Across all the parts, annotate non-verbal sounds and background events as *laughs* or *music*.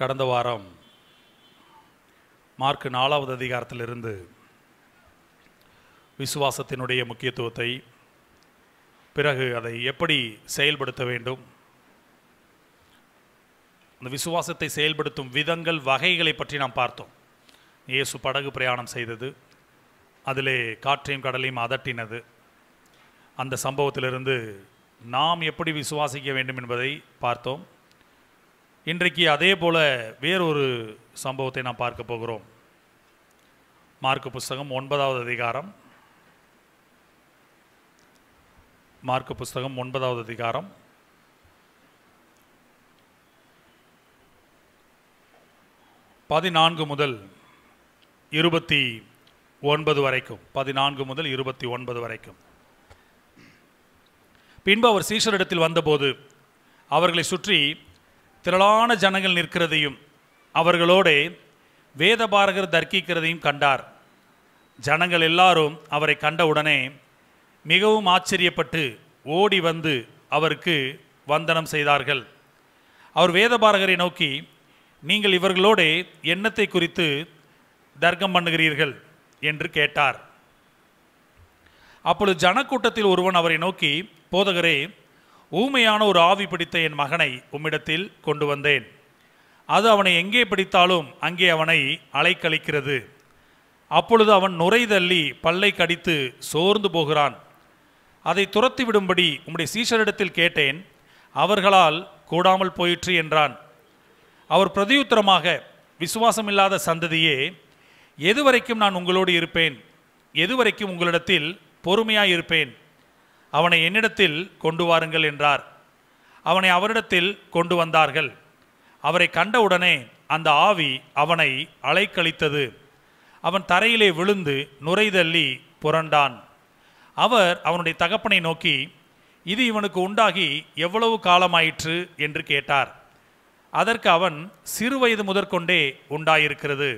கடந்த வாரம் மார்க் நாலாவது அதிகாரத்திலிருந்து விசுவாசத்தினுடைய முக்கியத்துவத்தை பிறகு அதை எப்படி செயல்படுத்த வேண்டும் அந்த விசுவாசத்தை செயல்படுத்தும் விதங்கள் வகைகளை பற்றி நாம் பார்த்தோம் இயேசு படகு பிரயாணம் செய்தது அதிலே காற்றையும் கடலையும் அதட்டினது அந்த சம்பவத்திலிருந்து நாம் எப்படி விசுவாசிக்க வேண்டும் என்பதை பார்த்தோம் இன்றைக்கு அதே போல் வேறொரு சம்பவத்தை நாம் பார்க்க போகிறோம் மார்க்கு புஸ்தகம் ஒன்பதாவது அதிகாரம் மார்க்கு புஸ்தகம் ஒன்பதாவது அதிகாரம் பதினான்கு முதல் இருபத்தி ஒன்பது வரைக்கும் பதினான்கு முதல் இருபத்தி ஒன்பது வரைக்கும் பின்பு அவர் சீஷரிடத்தில் வந்தபோது அவர்களை சுற்றி திரளான ஜனங்கள் நிற்கிறதையும் அவர்களோடு வேதபாரகர் தர்க்கிக்கிறதையும் கண்டார் ஜனங்கள் எல்லாரும் அவரை கண்டவுடனே மிகவும் ஆச்சரியப்பட்டு ஓடி வந்து அவருக்கு வந்தனம் செய்தார்கள் அவர் வேதபாரகரை நோக்கி நீங்கள் இவர்களோடு எண்ணத்தை குறித்து தர்க்கம் பண்ணுகிறீர்கள் என்று கேட்டார் அப்பொழுது ஜனக்கூட்டத்தில் ஒருவன் அவரை நோக்கி போதகரே ஊமையான ஒரு ஆவி பிடித்த என் மகனை உம்மிடத்தில் கொண்டு வந்தேன் அது அவனை எங்கே பிடித்தாலும் அங்கே அவனை அலைக்கழிக்கிறது அப்பொழுது அவன் நுரை தள்ளி பல்லை கடித்து சோர்ந்து போகிறான் அதை துரத்தி விடும்படி உம்முடைய சீஷரிடத்தில் கேட்டேன் அவர்களால் கூடாமல் போயிற்று என்றான் அவர் பிரதியுத்தரமாக விசுவாசமில்லாத சந்ததியே எதுவரைக்கும் நான் உங்களோடு இருப்பேன் எதுவரைக்கும் உங்களிடத்தில் பொறுமையாக இருப்பேன் அவனை என்னிடத்தில் கொண்டு வாருங்கள் என்றார் அவனை அவரிடத்தில் கொண்டு வந்தார்கள் அவரை கண்டவுடனே அந்த ஆவி அவனை அலைக்கழித்தது அவன் தரையிலே விழுந்து நுரைதள்ளி புரண்டான் அவர் அவனுடைய தகப்பனை நோக்கி இது இவனுக்கு உண்டாகி எவ்வளவு காலமாயிற்று என்று கேட்டார் அதற்கு அவன் சிறு வயது முதற்கொண்டே உண்டாயிருக்கிறது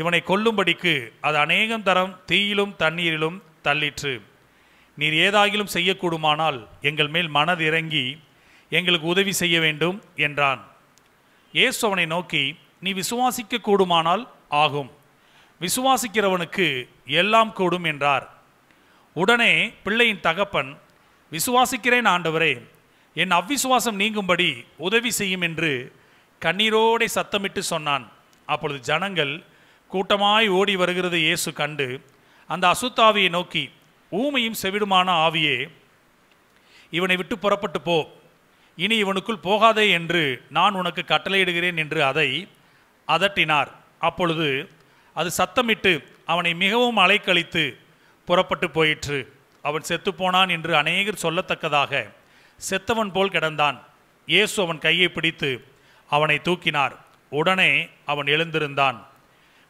இவனை கொல்லும்படிக்கு அது அநேகம் தரம் தீயிலும் தண்ணீரிலும் தள்ளிற்று நீர் ஏதாகிலும் செய்யக்கூடுமானால் எங்கள் மேல் மனது இறங்கி எங்களுக்கு உதவி செய்ய வேண்டும் என்றான் இயேசு அவனை நோக்கி நீ விசுவாசிக்க கூடுமானால் ஆகும் விசுவாசிக்கிறவனுக்கு எல்லாம் கூடும் என்றார் உடனே பிள்ளையின் தகப்பன் விசுவாசிக்கிறேன் ஆண்டவரே என் அவ்விசுவாசம் நீங்கும்படி உதவி செய்யும் என்று கண்ணீரோடே சத்தமிட்டு சொன்னான் அப்பொழுது ஜனங்கள் கூட்டமாய் ஓடி வருகிறது இயேசு கண்டு அந்த அசுத்தாவியை நோக்கி ஊமையும் செவிடுமான ஆவியே இவனை விட்டு புறப்பட்டு போ இனி இவனுக்குள் போகாதே என்று நான் உனக்கு கட்டளையிடுகிறேன் என்று அதை அதட்டினார் அப்பொழுது அது சத்தமிட்டு அவனை மிகவும் அலைக்கழித்து புறப்பட்டு போயிற்று அவன் செத்துப்போனான் என்று அநேகர் சொல்லத்தக்கதாக செத்தவன் போல் கிடந்தான் இயேசு அவன் கையை பிடித்து அவனை தூக்கினார் உடனே அவன் எழுந்திருந்தான்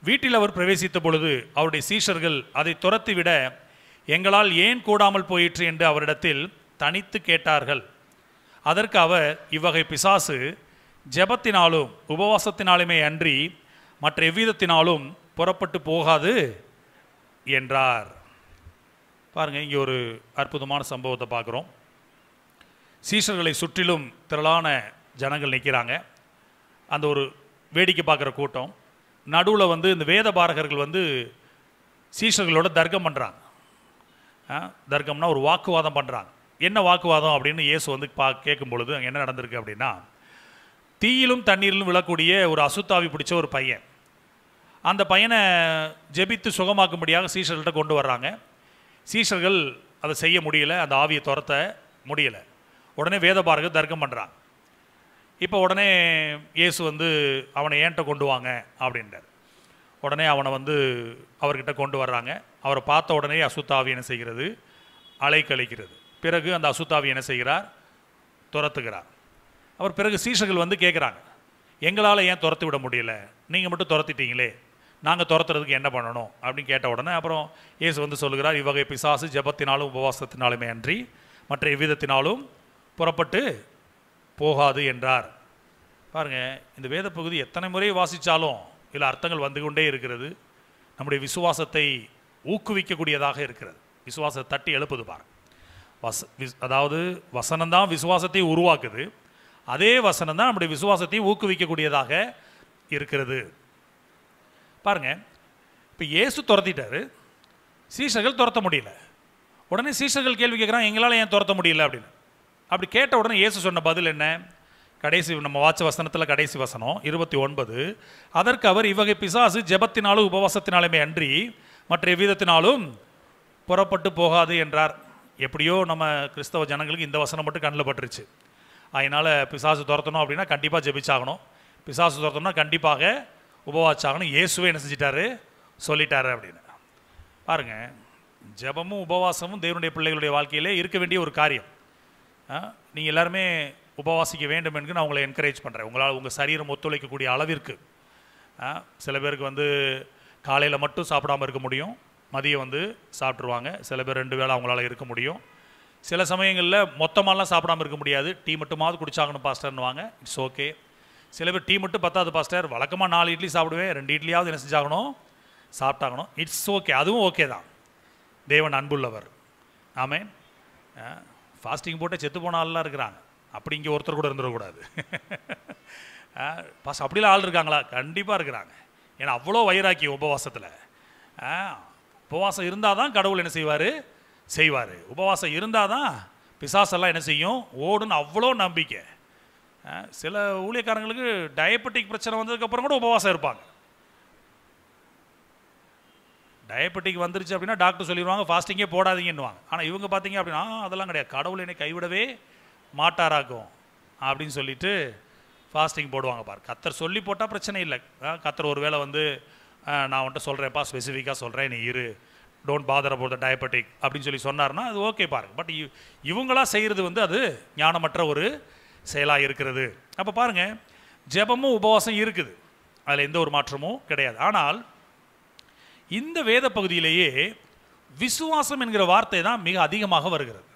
வீட்டில் அவர் பிரவேசித்த பொழுது அவருடைய சீஷர்கள் அதை துரத்திவிட எங்களால் ஏன் கூடாமல் போயிற்று என்று அவரிடத்தில் தனித்து கேட்டார்கள் அதற்கு அவர் இவ்வகை பிசாசு ஜெபத்தினாலும் உபவாசத்தினாலுமே அன்றி மற்ற எவ்விதத்தினாலும் புறப்பட்டு போகாது என்றார் பாருங்கள் இங்கே ஒரு அற்புதமான சம்பவத்தை பார்க்குறோம் சீசர்களை சுற்றிலும் திரளான ஜனங்கள் நிற்கிறாங்க அந்த ஒரு வேடிக்கை பார்க்குற கூட்டம் நடுவில் வந்து இந்த வேத பாரகர்கள் வந்து சீசர்களோட தர்க்கம் பண்ணுறாங்க தர்க்கம்னா ஒரு வாக்குவாதம் பண்ணுறாங்க என்ன வாக்குவாதம் அப்படின்னு இயேசு வந்து பா கேட்கும் பொழுது அங்கே என்ன நடந்திருக்கு அப்படின்னா தீயிலும் தண்ணீரிலும் விழக்கூடிய ஒரு அசுத்தாவி பிடிச்ச ஒரு பையன் அந்த பையனை ஜெபித்து சுகமாக்கும்படியாக சீஷர்கள்ட்ட கொண்டு வர்றாங்க சீஷர்கள் அதை செய்ய முடியல அந்த ஆவியை துரத்த முடியலை உடனே வேதபாரகர் தர்க்கம் பண்ணுறாங்க இப்போ உடனே இயேசு வந்து அவனை ஏன்ட்ட கொண்டு வாங்க அப்படின்றார் உடனே அவனை வந்து அவர்கிட்ட கொண்டு வர்றாங்க அவரை பார்த்த உடனே அசுத்தாவி என்ன செய்கிறது அலைக்கழிக்கிறது பிறகு அந்த அசுத்தாவி என்ன செய்கிறார் துரத்துகிறார் அவர் பிறகு சீசர்கள் வந்து கேட்குறாங்க எங்களால் ஏன் துரத்தி விட முடியல நீங்கள் மட்டும் துரத்திட்டீங்களே நாங்கள் துரத்துறதுக்கு என்ன பண்ணணும் அப்படின்னு கேட்ட உடனே அப்புறம் இயேசு வந்து சொல்கிறார் இவ்வகை பிசாசு ஜபத்தினாலும் உபவாசத்தினாலுமே அன்றி மற்ற எவ்விதத்தினாலும் புறப்பட்டு போகாது என்றார் பாருங்கள் இந்த வேத பகுதி எத்தனை முறை வாசித்தாலும் இதில் அர்த்தங்கள் வந்து கொண்டே இருக்கிறது நம்முடைய விசுவாசத்தை ஊக்குவிக்கக்கூடியதாக இருக்கிறது விசுவாசத்தை தட்டி எழுப்புது பாருங்க வச விஸ் அதாவது வசனம் தான் விசுவாசத்தை உருவாக்குது அதே வசனம் தான் நம்முடைய விசுவாசத்தை ஊக்குவிக்கக்கூடியதாக இருக்கிறது பாருங்க இப்போ இயேசு துரத்திட்டார் சீஷர்கள் துரத்த முடியல உடனே சீஷர்கள் கேள்வி கேட்குறான் எங்களால் ஏன் துரத்த முடியல அப்படின்னு அப்படி கேட்ட உடனே இயேசு சொன்ன பதில் என்ன கடைசி நம்ம வாட்ச வசனத்தில் கடைசி வசனம் இருபத்தி ஒன்பது அதற்கு அவர் இவ்வகை பிசாசு ஜெபத்தினாலும் உபவாசத்தினாலுமே அன்றி மற்ற எவ்விதத்தினாலும் புறப்பட்டு போகாது என்றார் எப்படியோ நம்ம கிறிஸ்தவ ஜனங்களுக்கு இந்த வசனம் மட்டும் கண்ணில் பட்டுருச்சு அதனால் பிசாசு துரத்தணும் அப்படின்னா கண்டிப்பாக ஜெபிச்சாகணும் பிசாசு துரத்தணும்னா கண்டிப்பாக உபவாசாகணும் இயேசுவே என்ன செஞ்சிட்டாரு சொல்லிட்டாரு அப்படின்னு பாருங்கள் ஜபமும் உபவாசமும் தேவனுடைய பிள்ளைகளுடைய வாழ்க்கையிலே இருக்க வேண்டிய ஒரு காரியம் நீங்கள் எல்லாருமே உபவாசிக்க வேண்டும் என்று நான் உங்களை என்கரேஜ் பண்ணுறேன் உங்களால் உங்கள் சரீரம் ஒத்துழைக்கக்கூடிய அளவிற்கு சில பேருக்கு வந்து காலையில் மட்டும் சாப்பிடாமல் இருக்க முடியும் மதியம் வந்து சாப்பிட்ருவாங்க சில பேர் ரெண்டு வேளை அவங்களால இருக்க முடியும் சில சமயங்களில் மொத்தமாலாம் சாப்பிடாமல் இருக்க முடியாது டீ மட்டுமாவது குடிச்சாங்கன்னு பாஸ்டர்னுவாங்க இட்ஸ் ஓகே சில பேர் டீ மட்டும் பத்தாவது பாஸ்டர் வழக்கமாக நாலு இட்லி சாப்பிடுவேன் ரெண்டு இட்லியாவது என்ன செஞ்சாகணும் சாப்பிட்டாகணும் இட்ஸ் ஓகே அதுவும் ஓகே தான் தேவன் அன்புள்ளவர் ஆமே ஃபாஸ்டிங் போட்டு செத்து போன ஆள்லாம் இருக்கிறாங்க அப்படி இங்கே ஒருத்தர் கூட இருந்துடக்கூடாது *laughs* பாஸ் அப்படிலாம் ஆள் இருக்காங்களா கண்டிப்பாக இருக்கிறாங்க ஏன்னா அவ்வளோ வைராக்கியம் உபவாசத்தில் உபவாசம் இருந்தால் தான் கடவுள் என்ன செய்வார் செய்வார் உபவாசம் இருந்தால் தான் பிசாசெல்லாம் என்ன செய்யும் ஓடுன்னு அவ்வளோ நம்பிக்கை சில ஊழியக்காரங்களுக்கு டயபெட்டிக் பிரச்சனை வந்ததுக்கப்புறம் கூட உபவாசம் இருப்பாங்க டயபெட்டிக் வந்துருச்சு அப்படின்னா டாக்டர் சொல்லிடுவாங்க ஃபாஸ்டிங்கே போடாதீங்கன்னுவாங்க ஆனால் இவங்க பார்த்தீங்க அப்படின்னா அதெல்லாம் கிடையாது கடவுள் என்னை கைவிடவே மாட்டாராக்கும் அப்படின்னு சொல்லிட்டு ஃபாஸ்டிங் போடுவாங்க பார் கத்தர் சொல்லி போட்டால் பிரச்சனை இல்லை கத்தர் ஒரு வேளை வந்து நான் வந்துட்டு சொல்கிறேன்ப்பா ஸ்பெசிஃபிக்காக சொல்கிறேன் நீ இரு don't bother about the diabetic அப்படின்னு சொல்லி சொன்னார்னா அது ஓகே பாருங்க பட் இவங்களா செய்கிறது வந்து அது ஞானமற்ற ஒரு செயலாக இருக்கிறது அப்போ பாருங்கள் ஜெபமும் உபவாசம் இருக்குது அதில் எந்த ஒரு மாற்றமும் கிடையாது ஆனால் இந்த வேத பகுதியிலேயே விசுவாசம் என்கிற வார்த்தை தான் மிக அதிகமாக வருகிறது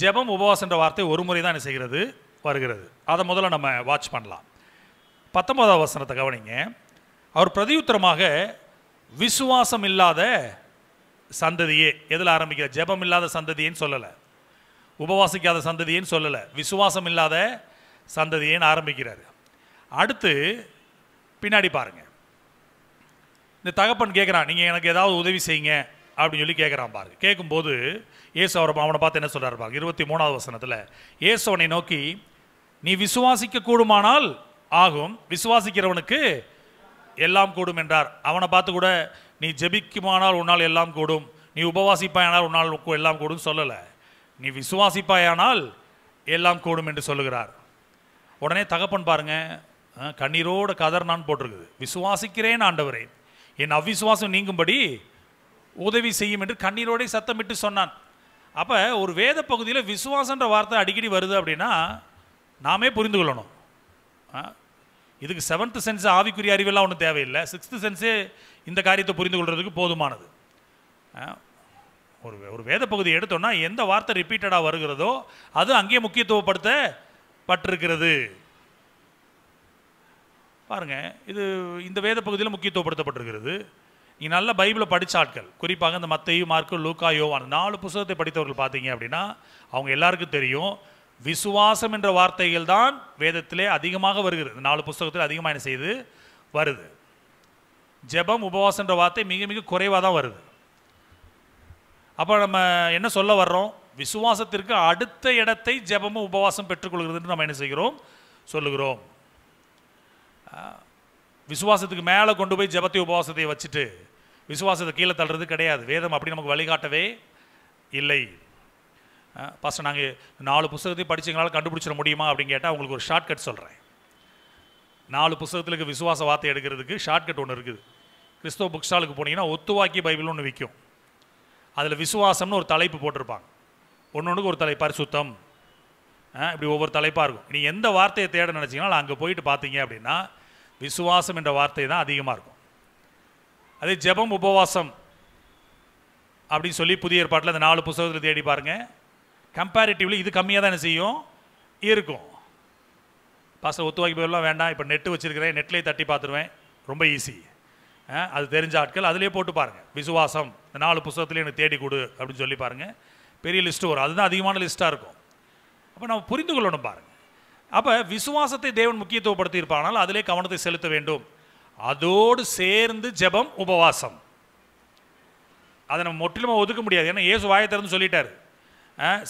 ஜெபம் உபவாசம்ன்ற வார்த்தை ஒரு முறை தான் என்ன செய்கிறது வருகிறது அதை முதல்ல நம்ம வாட்ச் பண்ணலாம் பத்தொன்பதாவது வசனத்தை கவனிங்க அவர் பிரதியுத்தரமாக விசுவாசம் இல்லாத சந்ததியே எதில் ஆரம்பிக்கிற ஜெபம் இல்லாத சந்ததியேன்னு சொல்லலை உபவாசிக்காத சந்ததியேன்னு சொல்லலை விசுவாசம் இல்லாத சந்ததியேன்னு ஆரம்பிக்கிறார் அடுத்து பின்னாடி பாருங்கள் இந்த தகப்பன் கேட்குறான் நீங்கள் எனக்கு ஏதாவது உதவி செய்யுங்க அப்படின்னு சொல்லி கேட்குறான் பாரு கேட்கும்போது ஏசு அவரை அவனை பார்த்து என்ன சொல்கிறார் பாருங்க இருபத்தி மூணாவது வசனத்தில் ஏசு அவனை நோக்கி நீ விசுவாசிக்க கூடுமானால் ஆகும் விசுவாசிக்கிறவனுக்கு எல்லாம் கூடும் என்றார் அவனை பார்த்து கூட நீ ஜெபிக்குமானால் உன்னால் எல்லாம் கூடும் நீ உபவாசிப்பாயானால் உன்னால் எல்லாம் கூடும் சொல்லலை நீ விசுவாசிப்பாயானால் எல்லாம் கூடும் என்று சொல்லுகிறார் உடனே தகப்பன் பாருங்க கண்ணீரோட கதர் நான் போட்டிருக்குது விசுவாசிக்கிறேன் ஆண்டவரே என் அவிசுவாசம் நீங்கும்படி உதவி செய்யும் என்று கண்ணீரோடே சத்தமிட்டு சொன்னான் அப்போ ஒரு வேத பகுதியில் விசுவாசன்ற வார்த்தை அடிக்கடி வருது அப்படின்னா நாமே புரிந்து கொள்ளணும் இதுக்கு செவன்த் சென்ஸ் ஆவிக்குரிய அறிவெல்லாம் ஒன்றும் தேவையில்லை சிக்ஸ்த்து சென்ஸே இந்த காரியத்தை புரிந்து கொள்கிறதுக்கு போதுமானது ஒரு ஒரு வேத பகுதி எடுத்தோன்னா எந்த வார்த்தை ரிப்பீட்டடாக வருகிறதோ அது அங்கேயே முக்கியத்துவப்படுத்த பட்டிருக்கிறது பாருங்கள் இது இந்த வேத பகுதியில் முக்கியத்துவப்படுத்தப்பட்டிருக்கிறது நீங்கள் நல்ல பைபிளை படித்த ஆட்கள் குறிப்பாக இந்த மத்தையும் மார்க்கு லூக்கா யோவான் நாலு புஸ்தகத்தை படித்தவர்கள் பார்த்தீங்க அப்படின்னா அவங்க எல்லாருக்கும் தெரியும் விசுவாசம் என்ற வார்த்தைகள் தான் வேதத்திலே அதிகமாக வருகிறது நாலு புஸ்தகத்தில் அதிகமாக என்ன செய்து வருது ஜெபம் உபவாசம் என்ற வார்த்தை மிக மிக குறைவாக தான் வருது அப்போ நம்ம என்ன சொல்ல வர்றோம் விசுவாசத்திற்கு அடுத்த இடத்தை ஜெபமும் உபவாசம் பெற்றுக்கொள்கிறதுன்னு நம்ம என்ன செய்கிறோம் சொல்லுகிறோம் விசுவாசத்துக்கு மேலே கொண்டு போய் ஜபத்தை உபவாசத்தை வச்சுட்டு விசுவாசத்தை கீழே தள்ளுறது கிடையாது வேதம் அப்படி நமக்கு வழிகாட்டவே இல்லை பாஸ்டர் நாங்கள் நாலு புஸ்தகத்தையும் படித்தவங்களால் கண்டுபிடிச்சிட முடியுமா அப்படின்னு கேட்டால் உங்களுக்கு ஒரு ஷார்ட்கட் சொல்கிறேன் நாலு புஸ்தகத்தில் இருக்க விசுவாச வார்த்தை எடுக்கிறதுக்கு ஷார்ட்கட் ஒன்று இருக்குது கிறிஸ்தவ புக் ஸ்டாலுக்கு போனீங்கன்னா ஒத்துவாக்கி பைபிள் ஒன்று விற்கும் அதில் விசுவாசம்னு ஒரு தலைப்பு போட்டிருப்பாங்க ஒன்று ஒன்றுக்கு ஒரு தலைப்பார் சுத்தம் இப்படி ஒவ்வொரு தலைப்பாக இருக்கும் நீ எந்த வார்த்தையை தேட நினச்சிங்கன்னா அங்கே போயிட்டு பார்த்தீங்க அப்படின்னா விசுவாசம் என்ற வார்த்தை தான் அதிகமாக இருக்கும் அதே ஜெபம் உபவாசம் அப்படின்னு சொல்லி புதிய ஏற்பாட்டில் அந்த நாலு புத்தகத்தில் தேடி பாருங்கள் கம்பேரிட்டிவ்லி இது கம்மியாக தான் செய்யும் இருக்கும் பாஸ்டர் ஒத்துவாக்கி போயிடலாம் வேண்டாம் இப்போ நெட்டு வச்சுருக்கிறேன் நெட்லேயே தட்டி பார்த்துருவேன் ரொம்ப ஈஸி அது தெரிஞ்ச ஆட்கள் அதிலே போட்டு பாருங்கள் விசுவாசம் இந்த நாலு புத்தகத்துலேயே எனக்கு தேடி கொடு அப்படின்னு சொல்லி பாருங்கள் பெரிய லிஸ்ட்டு வரும் அதுதான் அதிகமான லிஸ்ட்டாக இருக்கும் அப்போ நம்ம புரிந்து கொள்ளணும் பாருங்கள் அப்போ விசுவாசத்தை தேவன் முக்கியத்துவப்படுத்தி இருப்பானால் அதிலே கவனத்தை செலுத்த வேண்டும் அதோடு சேர்ந்து ஜபம் உபவாசம் அதை நம்ம முற்றிலுமாக ஒதுக்க முடியாது ஏன்னா ஏசு வாயத்திறந்து சொல்லிட்டார்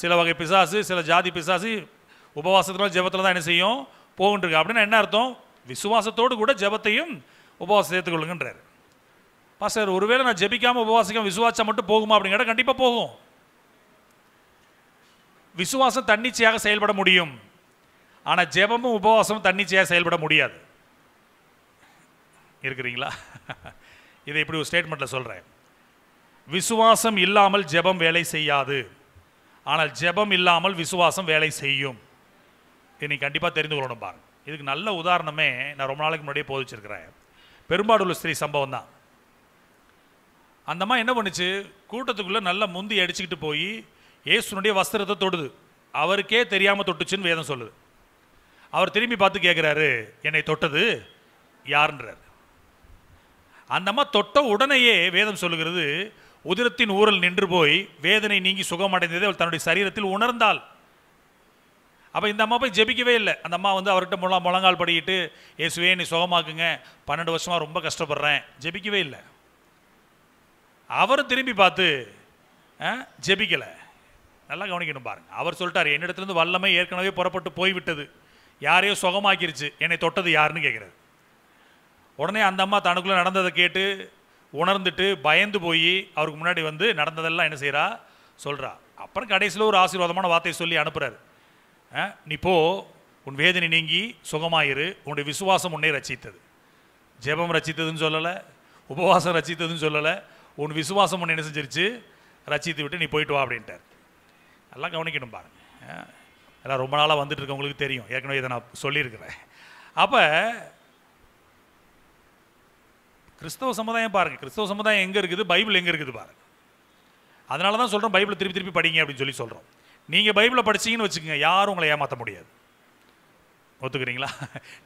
சில வகை பிசாசு சில ஜாதி பிசாசு உபவாசத்தில் ஜபத்தில் தான் என்ன செய்யும் போகின்றிருக்கு அப்படின்னா என்ன அர்த்தம் விசுவாசத்தோடு கூட ஜபத்தையும் உபவாசம் சேர்த்துக்கொள்ளுங்கன்றார் பா சார் ஒருவேளை நான் ஜபிக்காமல் உபவாசிக்காமல் விசுவாசம் மட்டும் போகுமா அப்படிங்கிறத கண்டிப்பாக போகும் விசுவாசம் தன்னிச்சையாக செயல்பட முடியும் ஆனால் ஜெபமும் உபவாசமும் தன்னிச்சையாக செயல்பட முடியாது இருக்கிறீங்களா இதை இப்படி ஒரு ஸ்டேட்மெண்ட்டில் சொல்கிறேன் விசுவாசம் இல்லாமல் ஜெபம் வேலை செய்யாது ஆனால் ஜெபம் இல்லாமல் விசுவாசம் வேலை செய்யும் இதை நீ கண்டிப்பாக தெரிந்து கொள்ளணும் பாருங்க இதுக்கு நல்ல உதாரணமே நான் ரொம்ப நாளைக்கு முன்னாடியே போதிச்சிருக்கிறேன் பெரும்பாடூர் ஸ்திரீ சம்பவம் தான் அந்தம்மா என்ன பண்ணுச்சு கூட்டத்துக்குள்ளே நல்லா முந்தி அடிச்சுக்கிட்டு போய் இயேசுனுடைய வஸ்திரத்தை தொடுது அவருக்கே தெரியாமல் தொட்டுச்சுன்னு வேதம் சொல்லுது அவர் திரும்பி பார்த்து கேட்குறாரு என்னை தொட்டது யாருன்றார் அந்த அம்மா தொட்ட உடனேயே வேதம் சொல்லுகிறது உதிரத்தின் ஊரல் நின்று போய் வேதனை நீங்கி சுகமடைந்ததை அவள் தன்னுடைய சரீரத்தில் உணர்ந்தாள் அப்போ இந்த அம்மா போய் ஜெபிக்கவே இல்லை அந்த அம்மா வந்து அவர்கிட்ட முழா முழங்கால் படிக்கிட்டு ஏசுவே நீ சுகமாக்குங்க பன்னெண்டு வருஷமாக ரொம்ப கஷ்டப்படுறேன் ஜெபிக்கவே இல்லை அவரும் திரும்பி பார்த்து ஜெபிக்கலை நல்லா கவனிக்கணும் பாருங்கள் அவர் சொல்லிட்டார் என்னிடத்துலேருந்து வல்லமை ஏற்கனவே புறப்பட்டு போய்விட்டது யாரையோ சுகமாக்கிருச்சு என்னை தொட்டது யாருன்னு கேட்குறாரு உடனே அந்த அம்மா தனக்குள்ளே நடந்ததை கேட்டு உணர்ந்துட்டு பயந்து போய் அவருக்கு முன்னாடி வந்து நடந்ததெல்லாம் என்ன செய்கிறா சொல்கிறா அப்புறம் கடைசியில் ஒரு ஆசீர்வாதமான வார்த்தையை சொல்லி அனுப்புகிறாரு நீ போ உன் வேதனை நீங்கி சுகமாயிரு உன்னுடைய விசுவாசம் உன்னை ரசித்தது ஜெபம் ரசித்ததுன்னு சொல்லலை உபவாசம் ரசித்ததுன்னு சொல்லலை உன் விசுவாசம் உன்னை என்ன செஞ்சிருச்சு ரசித்து விட்டு நீ போயிட்டு வா அப்படின்ட்டார் நல்லா கவனிக்கணும் பாருங்கள் எல்லாம் ரொம்ப நாளாக வந்துட்டு இருக்கவங்களுக்கு தெரியும் ஏற்கனவே இதை நான் சொல்லியிருக்கிறேன் அப்போ கிறிஸ்தவ சமுதாயம் பாருங்கள் கிறிஸ்தவ சமுதாயம் எங்கே இருக்குது பைபிள் எங்கே இருக்குது பாருங்கள் அதனால தான் சொல்கிறோம் பைபிளை திருப்பி திருப்பி படிங்க அப்படின்னு சொல்லி சொல்கிறோம் நீங்கள் பைபிளை படிச்சிங்கன்னு வச்சுக்கோங்க யாரும் உங்களை ஏமாற்ற முடியாது ஒத்துக்கிறீங்களா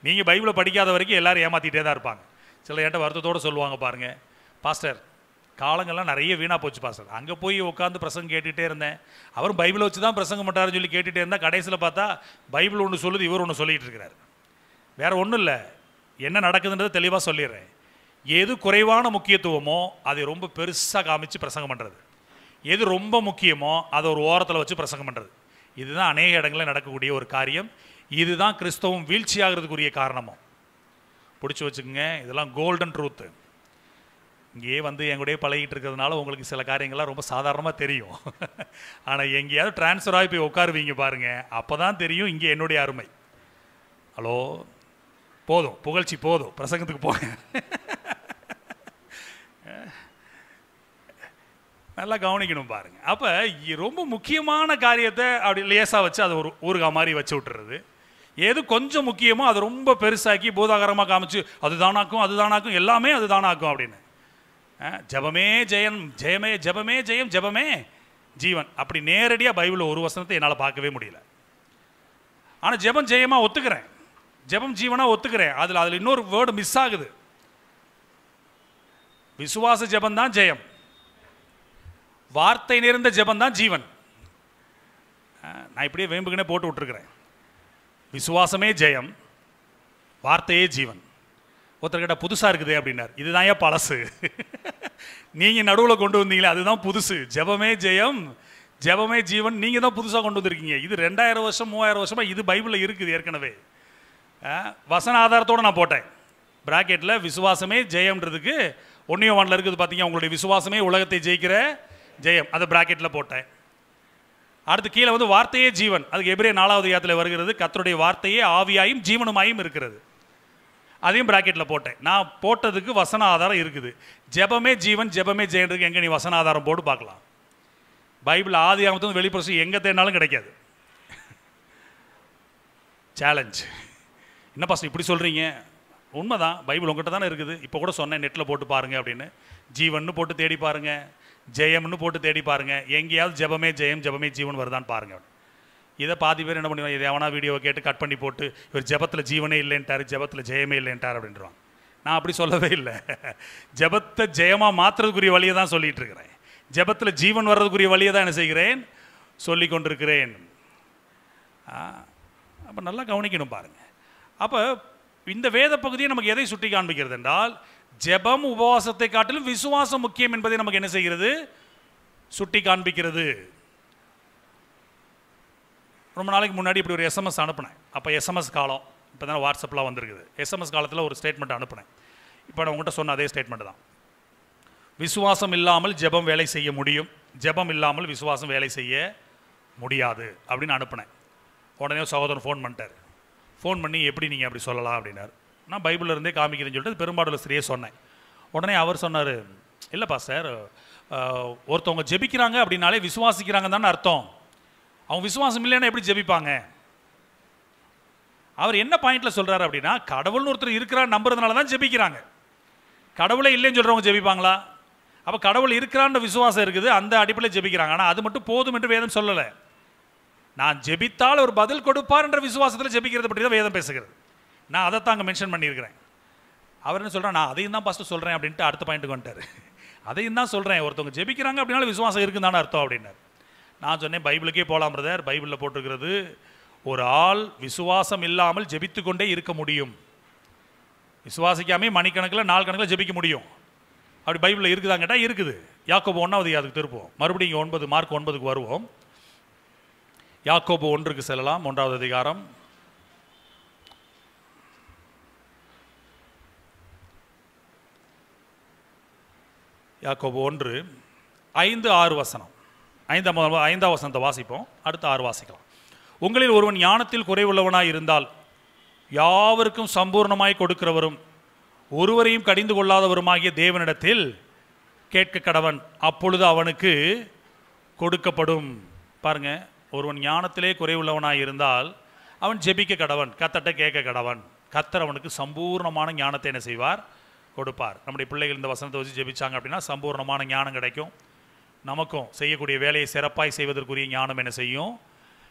நீங்கள் பைபிளை படிக்காத வரைக்கும் எல்லோரும் ஏமாற்றிட்டே தான் இருப்பாங்க சில ஏட்ட வருத்தத்தோடு சொல்லுவாங்க பாருங்கள் பாஸ்டர் காலங்கள்லாம் நிறைய வீணாக போச்சு பாஸ்டர் அங்கே போய் உட்காந்து பிரசங்கம் கேட்டுகிட்டே இருந்தேன் அவர் பைபிளை வச்சு தான் பிரசங்கம் பண்ணுறாருன்னு சொல்லி கேட்டுகிட்டே இருந்தால் கடைசியில் பார்த்தா பைபிள் ஒன்று சொல்லுது இவர் ஒன்று சொல்லிகிட்டு இருக்கிறார் வேறு ஒன்றும் இல்லை என்ன நடக்குதுன்றதை தெளிவாக சொல்லிடுறேன் எது குறைவான முக்கியத்துவமோ அதை ரொம்ப பெருசாக காமிச்சு பிரசங்கம் பண்ணுறது எது ரொம்ப முக்கியமோ அதை ஒரு ஓரத்தில் வச்சு பிரசங்கம் பண்ணுறது இதுதான் அநேக இடங்களில் நடக்கக்கூடிய ஒரு காரியம் இதுதான் கிறிஸ்தவம் வீழ்ச்சியாகிறதுக்குரிய காரணமும் பிடிச்சி வச்சுக்கோங்க இதெல்லாம் கோல்டன் ட்ரூத்து இங்கேயே வந்து என் கூடயே பழகிட்டு இருக்கிறதுனால உங்களுக்கு சில காரியங்கள்லாம் ரொம்ப சாதாரணமாக தெரியும் *laughs* ஆனால் எங்கேயாவது டிரான்ஸ்ஃபர் ஆகி போய் உட்காருவீங்க பாருங்கள் அப்போ தான் தெரியும் இங்கே என்னுடைய அருமை ஹலோ போதும் புகழ்ச்சி போதும் பிரசங்கத்துக்கு போங்க *laughs* நல்லா கவனிக்கணும் பாருங்க அப்போ ரொம்ப முக்கியமான காரியத்தை அப்படி லேசாக வச்சு அதை ஒரு ஊருகா மாதிரி வச்சு விட்டுறது எது கொஞ்சம் முக்கியமோ அதை ரொம்ப பெருசாக்கி பூதாகரமாக காமிச்சு அது தானாக்கும் அது தானாக்கும் எல்லாமே அது தானாக்கும் அப்படின்னு ஜபமே ஜெயம் ஜெயமே ஜபமே ஜெயம் ஜபமே ஜீவன் அப்படி நேரடியாக பைபிளில் ஒரு வசனத்தை என்னால் பார்க்கவே முடியல ஆனால் ஜெபம் ஜெயமாக ஒத்துக்கிறேன் ஜெபம் ஜீவனாக ஒத்துக்கிறேன் அதில் அதில் இன்னொரு வேர்டு மிஸ் ஆகுது விசுவாச ஜெபம் தான் ஜெயம் வார்த்தை நிறைந்த ஜெபம் தான் ஜீவன் நான் இப்படியே வேம்புக்குனே போட்டு விட்டுருக்குறேன் விசுவாசமே ஜெயம் வார்த்தையே ஜீவன் ஒருத்தர்கிட்ட புதுசாக இருக்குது அப்படின்னார் இதுதான் ஏன் பழசு நீங்கள் நடுவில் கொண்டு வந்தீங்களே அதுதான் புதுசு ஜபமே ஜெயம் ஜபமே ஜீவன் நீங்கள் தான் புதுசாக கொண்டு வந்திருக்கீங்க இது ரெண்டாயிரம் வருஷம் மூவாயிரம் வருஷமாக இது பைபிளில் இருக்குது ஏற்கனவே வசன ஆதாரத்தோடு நான் போட்டேன் ப்ராக்கெட்டில் விசுவாசமே ஜெயம்ன்றதுக்கு ஒன்றியோ வானில் இருக்குது பார்த்தீங்க உங்களுடைய விசுவாசமே உலகத்தை ஜெயிக்கிற ஜெயம் அதை ப்ராக்கெட்டில் போட்டேன் அடுத்து கீழே வந்து வார்த்தையே ஜீவன் அதுக்கு எப்படியே நாலாவது யாத்திரை வருகிறது கத்தருடைய வார்த்தையே ஆவியாயும் ஜீவனுமாயும் இருக்கிறது அதையும் ப்ராக்கெட்டில் போட்டேன் நான் போட்டதுக்கு வசன ஆதாரம் இருக்குது ஜெபமே ஜீவன் ஜெபமே ஜெயன்றதுக்கு எங்கே நீ வசன ஆதாரம் போட்டு பார்க்கலாம் பைபிள் ஆதி வந்து வெளிப்பிரசம் எங்கே தேடினாலும் கிடைக்காது சேலஞ்ச் என்ன பசங்க இப்படி சொல்கிறீங்க உண்மைதான் பைபிள் உங்கள்கிட்ட தானே இருக்குது இப்போ கூட சொன்னேன் நெட்டில் போட்டு பாருங்கள் அப்படின்னு ஜீவன்னு போட்டு தேடி பாருங்கள் ஜெயம்னு போட்டு தேடி பாருங்கள் எங்கேயாவது ஜெபமே ஜெயம் ஜெபமே ஜீவன் வருதான்னு பாருங்கள் இதை பாதி பேர் என்ன பண்ணுவாங்க இதை எவனா வீடியோவை கேட்டு கட் பண்ணி போட்டு இவர் ஜபத்தில் ஜீவனே இல்லைன்ட்டார் ஜபத்தில் ஜெயமே இல்லைன்ட்டார் அப்படின்றான் நான் அப்படி சொல்லவே இல்லை ஜபத்தை ஜெயமாக மாற்றுறதுக்குரிய வழியை தான் சொல்லிகிட்டு இருக்கிறேன் ஜபத்தில் ஜீவன் வர்றதுக்குரிய வழியை தான் என்ன செய்கிறேன் சொல்லி கொண்டிருக்கிறேன் அப்போ நல்லா கவனிக்கணும் பாருங்கள் அப்போ இந்த வேத பகுதியை நமக்கு எதை சுட்டி காண்பிக்கிறது என்றால் ஜெபம் உபவாசத்தை காட்டிலும் விசுவாசம் முக்கியம் என்பதை நமக்கு என்ன செய்கிறது சுட்டி காண்பிக்கிறது ரொம்ப நாளைக்கு முன்னாடி இப்படி ஒரு எஸ்எம்எஸ் அனுப்புனேன் அப்போ எஸ்எம்எஸ் காலம் இப்போ தானே வாட்ஸ்அப்லாம் வந்திருக்குது எஸ்எம்எஸ் காலத்தில் ஒரு ஸ்டேட்மெண்ட் அனுப்புனேன் இப்போ நான் உங்கள்கிட்ட சொன்ன அதே ஸ்டேட்மெண்ட் தான் விசுவாசம் இல்லாமல் ஜெபம் வேலை செய்ய முடியும் ஜெபம் இல்லாமல் விசுவாசம் வேலை செய்ய முடியாது அப்படின்னு அனுப்புனேன் உடனே சகோதரன் ஃபோன் பண்ணிட்டார் ஃபோன் பண்ணி எப்படி நீங்கள் அப்படி சொல்லலாம் அப்படின்னார் நான் பைபிளில் இருந்தே காமிக்கிறேன்னு சொல்லிட்டு பெரும்பாலும் ஸ்திரியே சொன்னேன் உடனே அவர் சொன்னார் இல்லைப்பா சார் ஒருத்தவங்க ஜெபிக்கிறாங்க அப்படின்னாலே விசுவாசிக்கிறாங்க தானே அர்த்தம் அவங்க விசுவாசம் இல்லைன்னா எப்படி ஜெபிப்பாங்க அவர் என்ன பாயிண்ட்ல சொல்றாரு அப்படின்னா கடவுள்னு ஒருத்தர் இருக்கிறார் நம்புறதுனால தான் ஜெபிக்கிறாங்க கடவுளே இல்லைன்னு சொல்றவங்க ஜெபிப்பாங்களா அப்போ கடவுள் இருக்கிறான்ற விசுவாசம் இருக்குது அந்த அடிப்படையில் ஜெபிக்கிறாங்க ஆனால் அது மட்டும் போதும் என்று வேதம் சொல்லலை நான் ஜெபித்தால் ஒரு பதில் கொடுப்பார் என்ற விசுவாசத்தில் ஜெபிக்கிறது பற்றி தான் வேதம் பேசுகிறது நான் அதை அங்கே மென்ஷன் பண்ணியிருக்கிறேன் அவர் என்ன சொல்கிறேன் நான் அதையும் தான் ஃபஸ்ட்டு சொல்கிறேன் அப்படின்ட்டு அடுத்த பாயிண்ட்டுக்கு வந்துட்டார் அதையும் தான் சொல்கிறேன் ஒருத்தவங்க ஜெபிக்கிறாங்க அப்படின்னாலும் விசுவாசம் இருக்குன்னு தானே அர்த்தம் அப்படின்னாரு நான் சொன்னேன் பைபிளுக்கே போகலாம் பிரதர் பைபிளில் போட்டிருக்கிறது ஒரு ஆள் விசுவாசம் இல்லாமல் ஜெபித்து கொண்டே இருக்க முடியும் விசுவாசிக்காமே மணிக்கணக்கில் நாலு கணக்கில் ஜெபிக்க முடியும் அப்படி பைபிளில் இருக்குதான்னு கேட்டால் இருக்குது யாக்கோபு ஒன்றாவது அதுக்கு திருப்போம் மறுபடியும் இங்கே ஒன்பது மார்க் ஒன்பதுக்கு வருவோம் யாக்கோபு ஒன்றுக்கு செல்லலாம் ஒன்றாவது அதிகாரம் யாக்கோபு ஒன்று ஐந்து ஆறு வசனம் ஐந்தாம் ஐந்தாம் வசனத்தை வாசிப்போம் அடுத்த ஆறு வாசிக்கலாம் உங்களில் ஒருவன் ஞானத்தில் குறைவுள்ளவனாய் இருந்தால் யாவருக்கும் சம்பூர்ணமாய் கொடுக்கிறவரும் ஒருவரையும் கடிந்து கொள்ளாதவருமாகிய தேவனிடத்தில் கேட்க கடவன் அப்பொழுது அவனுக்கு கொடுக்கப்படும் பாருங்க ஒருவன் ஞானத்திலே குறைவுள்ளவனாய் இருந்தால் அவன் ஜெபிக்க கடவன் கத்தட்ட கேட்க கடவன் கத்தர் அவனுக்கு சம்பூர்ணமான ஞானத்தை என்ன செய்வார் கொடுப்பார் நம்முடைய பிள்ளைகள் இந்த வசனத்தை வச்சு ஜெபிச்சாங்க அப்படின்னா சம்பூர்ணமான ஞானம் கிடைக்கும் நமக்கும் செய்யக்கூடிய வேலையை சிறப்பாய் செய்வதற்குரிய ஞானம் என்ன செய்யும்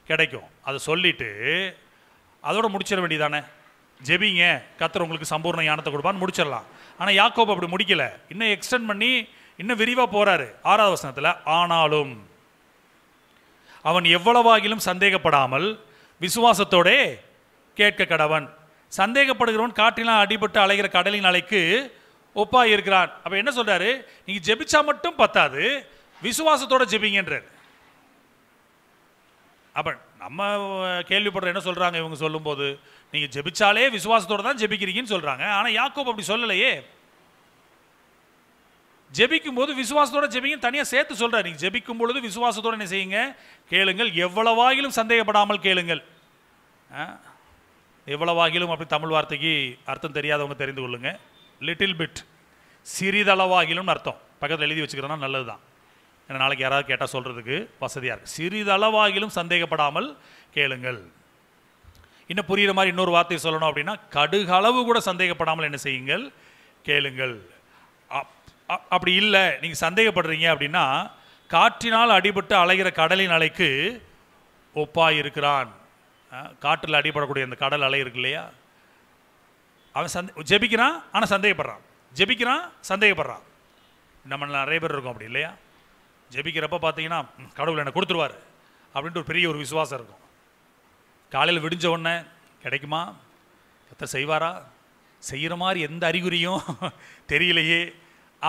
கிடைக்கும் அதை சொல்லிவிட்டு அதோட முடிச்சிட வேண்டியதானே ஜெபிங்க கத்தர் உங்களுக்கு சம்பூர்ண ஞானத்தை கொடுப்பான்னு முடிச்சிடலாம் ஆனால் யாக்கோப் அப்படி முடிக்கலை இன்னும் எக்ஸ்டெண்ட் பண்ணி இன்னும் விரிவாக போகிறாரு ஆறாவது வசனத்தில் ஆனாலும் அவன் எவ்வளவாகிலும் சந்தேகப்படாமல் விசுவாசத்தோடே கேட்க கடவன் சந்தேகப்படுகிறவன் காட்டிலாம் அடிபட்டு அலைகிற கடலின் அலைக்கு ஒப்பாக இருக்கிறான் அப்போ என்ன சொல்கிறாரு நீங்கள் ஜெபிச்சா மட்டும் பத்தாது விசுவாசத்தோட ஜெபிங்கன்றார் அப்ப நம்ம கேள்விப்படுற என்ன சொல்கிறாங்க இவங்க சொல்லும்போது நீங்கள் ஜெபிச்சாலே விசுவாசத்தோட தான் ஜெபிக்கிறீங்கன்னு சொல்கிறாங்க ஆனால் யாக்கோப் அப்படி சொல்லலையே ஜெபிக்கும் போது விசுவாசத்தோட ஜெபிங்க தனியாக சேர்த்து சொல்கிறார் நீங்க ஜெபிக்கும் பொழுது விசுவாசத்தோட என்ன செய்யுங்க கேளுங்கள் எவ்வளவாகிலும் சந்தேகப்படாமல் கேளுங்கள் எவ்வளவாகிலும் அப்படி தமிழ் வார்த்தைக்கு அர்த்தம் தெரியாதவங்க தெரிந்து கொள்ளுங்க லிட்டில் பிட் சிறிதளவாகிலும் அர்த்தம் பக்கத்தில் எழுதி வச்சுக்கிறோன்னா நல்லது தான் என்ன நாளைக்கு யாராவது கேட்டால் சொல்கிறதுக்கு வசதியாக இருக்குது சிறிதளவாகிலும் சந்தேகப்படாமல் கேளுங்கள் இன்னும் புரிகிற மாதிரி இன்னொரு வார்த்தை சொல்லணும் அப்படின்னா கடுகளவு கூட சந்தேகப்படாமல் என்ன செய்யுங்கள் கேளுங்கள் அப்படி இல்லை நீங்கள் சந்தேகப்படுறீங்க அப்படின்னா காற்றினால் அடிபட்டு அலைகிற கடலின் அலைக்கு ஒப்பாக இருக்கிறான் காற்றில் அடிபடக்கூடிய அந்த கடல் அலை இருக்கு இல்லையா அவன் சந்தே ஜெபிக்கிறான் ஆனால் சந்தேகப்படுறான் ஜெபிக்கிறான் சந்தேகப்படுறான் நம்ம நிறைய பேர் இருக்கோம் அப்படி இல்லையா ஜெபிக்கிறப்ப பார்த்தீங்கன்னா கடவுள் என்னை கொடுத்துருவார் அப்படின்ட்டு ஒரு பெரிய ஒரு விசுவாசம் இருக்கும் காலையில் விடிஞ்ச உடனே கிடைக்குமா கத்த செய்வாரா செய்கிற மாதிரி எந்த அறிகுறியும் *laughs* தெரியலையே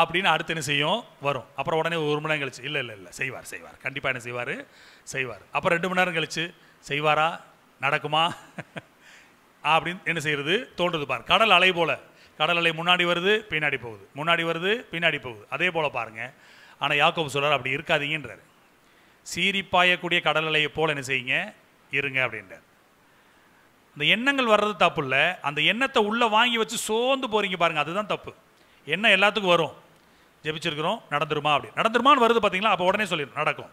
அப்படின்னு அடுத்து என்ன செய்யும் வரும் அப்புறம் உடனே ஒரு மணி நேரம் கழிச்சு இல்லை இல்லை இல்லை செய்வார் செய்வார் கண்டிப்பாக என்ன செய்வார் செய்வார் அப்புறம் ரெண்டு மணி நேரம் கழிச்சு செய்வாரா நடக்குமா *laughs* அப்படின்னு என்ன செய்கிறது தோன்றுது பார் கடல் அலை போல் கடல் அலை முன்னாடி வருது பின்னாடி போகுது முன்னாடி வருது பின்னாடி போகுது அதே போல் பாருங்கள் ஆனால் யாக்கோபு சொல்கிறார் அப்படி இருக்காதீங்கன்றார் சீரி பாயக்கூடிய கடல் அலையை போல் என்ன செய்யுங்க இருங்க அப்படின்றார் இந்த எண்ணங்கள் வர்றது தப்பு இல்லை அந்த எண்ணத்தை உள்ளே வாங்கி வச்சு சோர்ந்து போகிறீங்க பாருங்கள் அதுதான் தப்பு எண்ணம் எல்லாத்துக்கும் வரும் ஜெபிச்சிருக்கிறோம் நடந்துருமா அப்படி நடந்துருமான்னு வருது பார்த்தீங்களா அப்போ உடனே சொல்லிடு நடக்கும்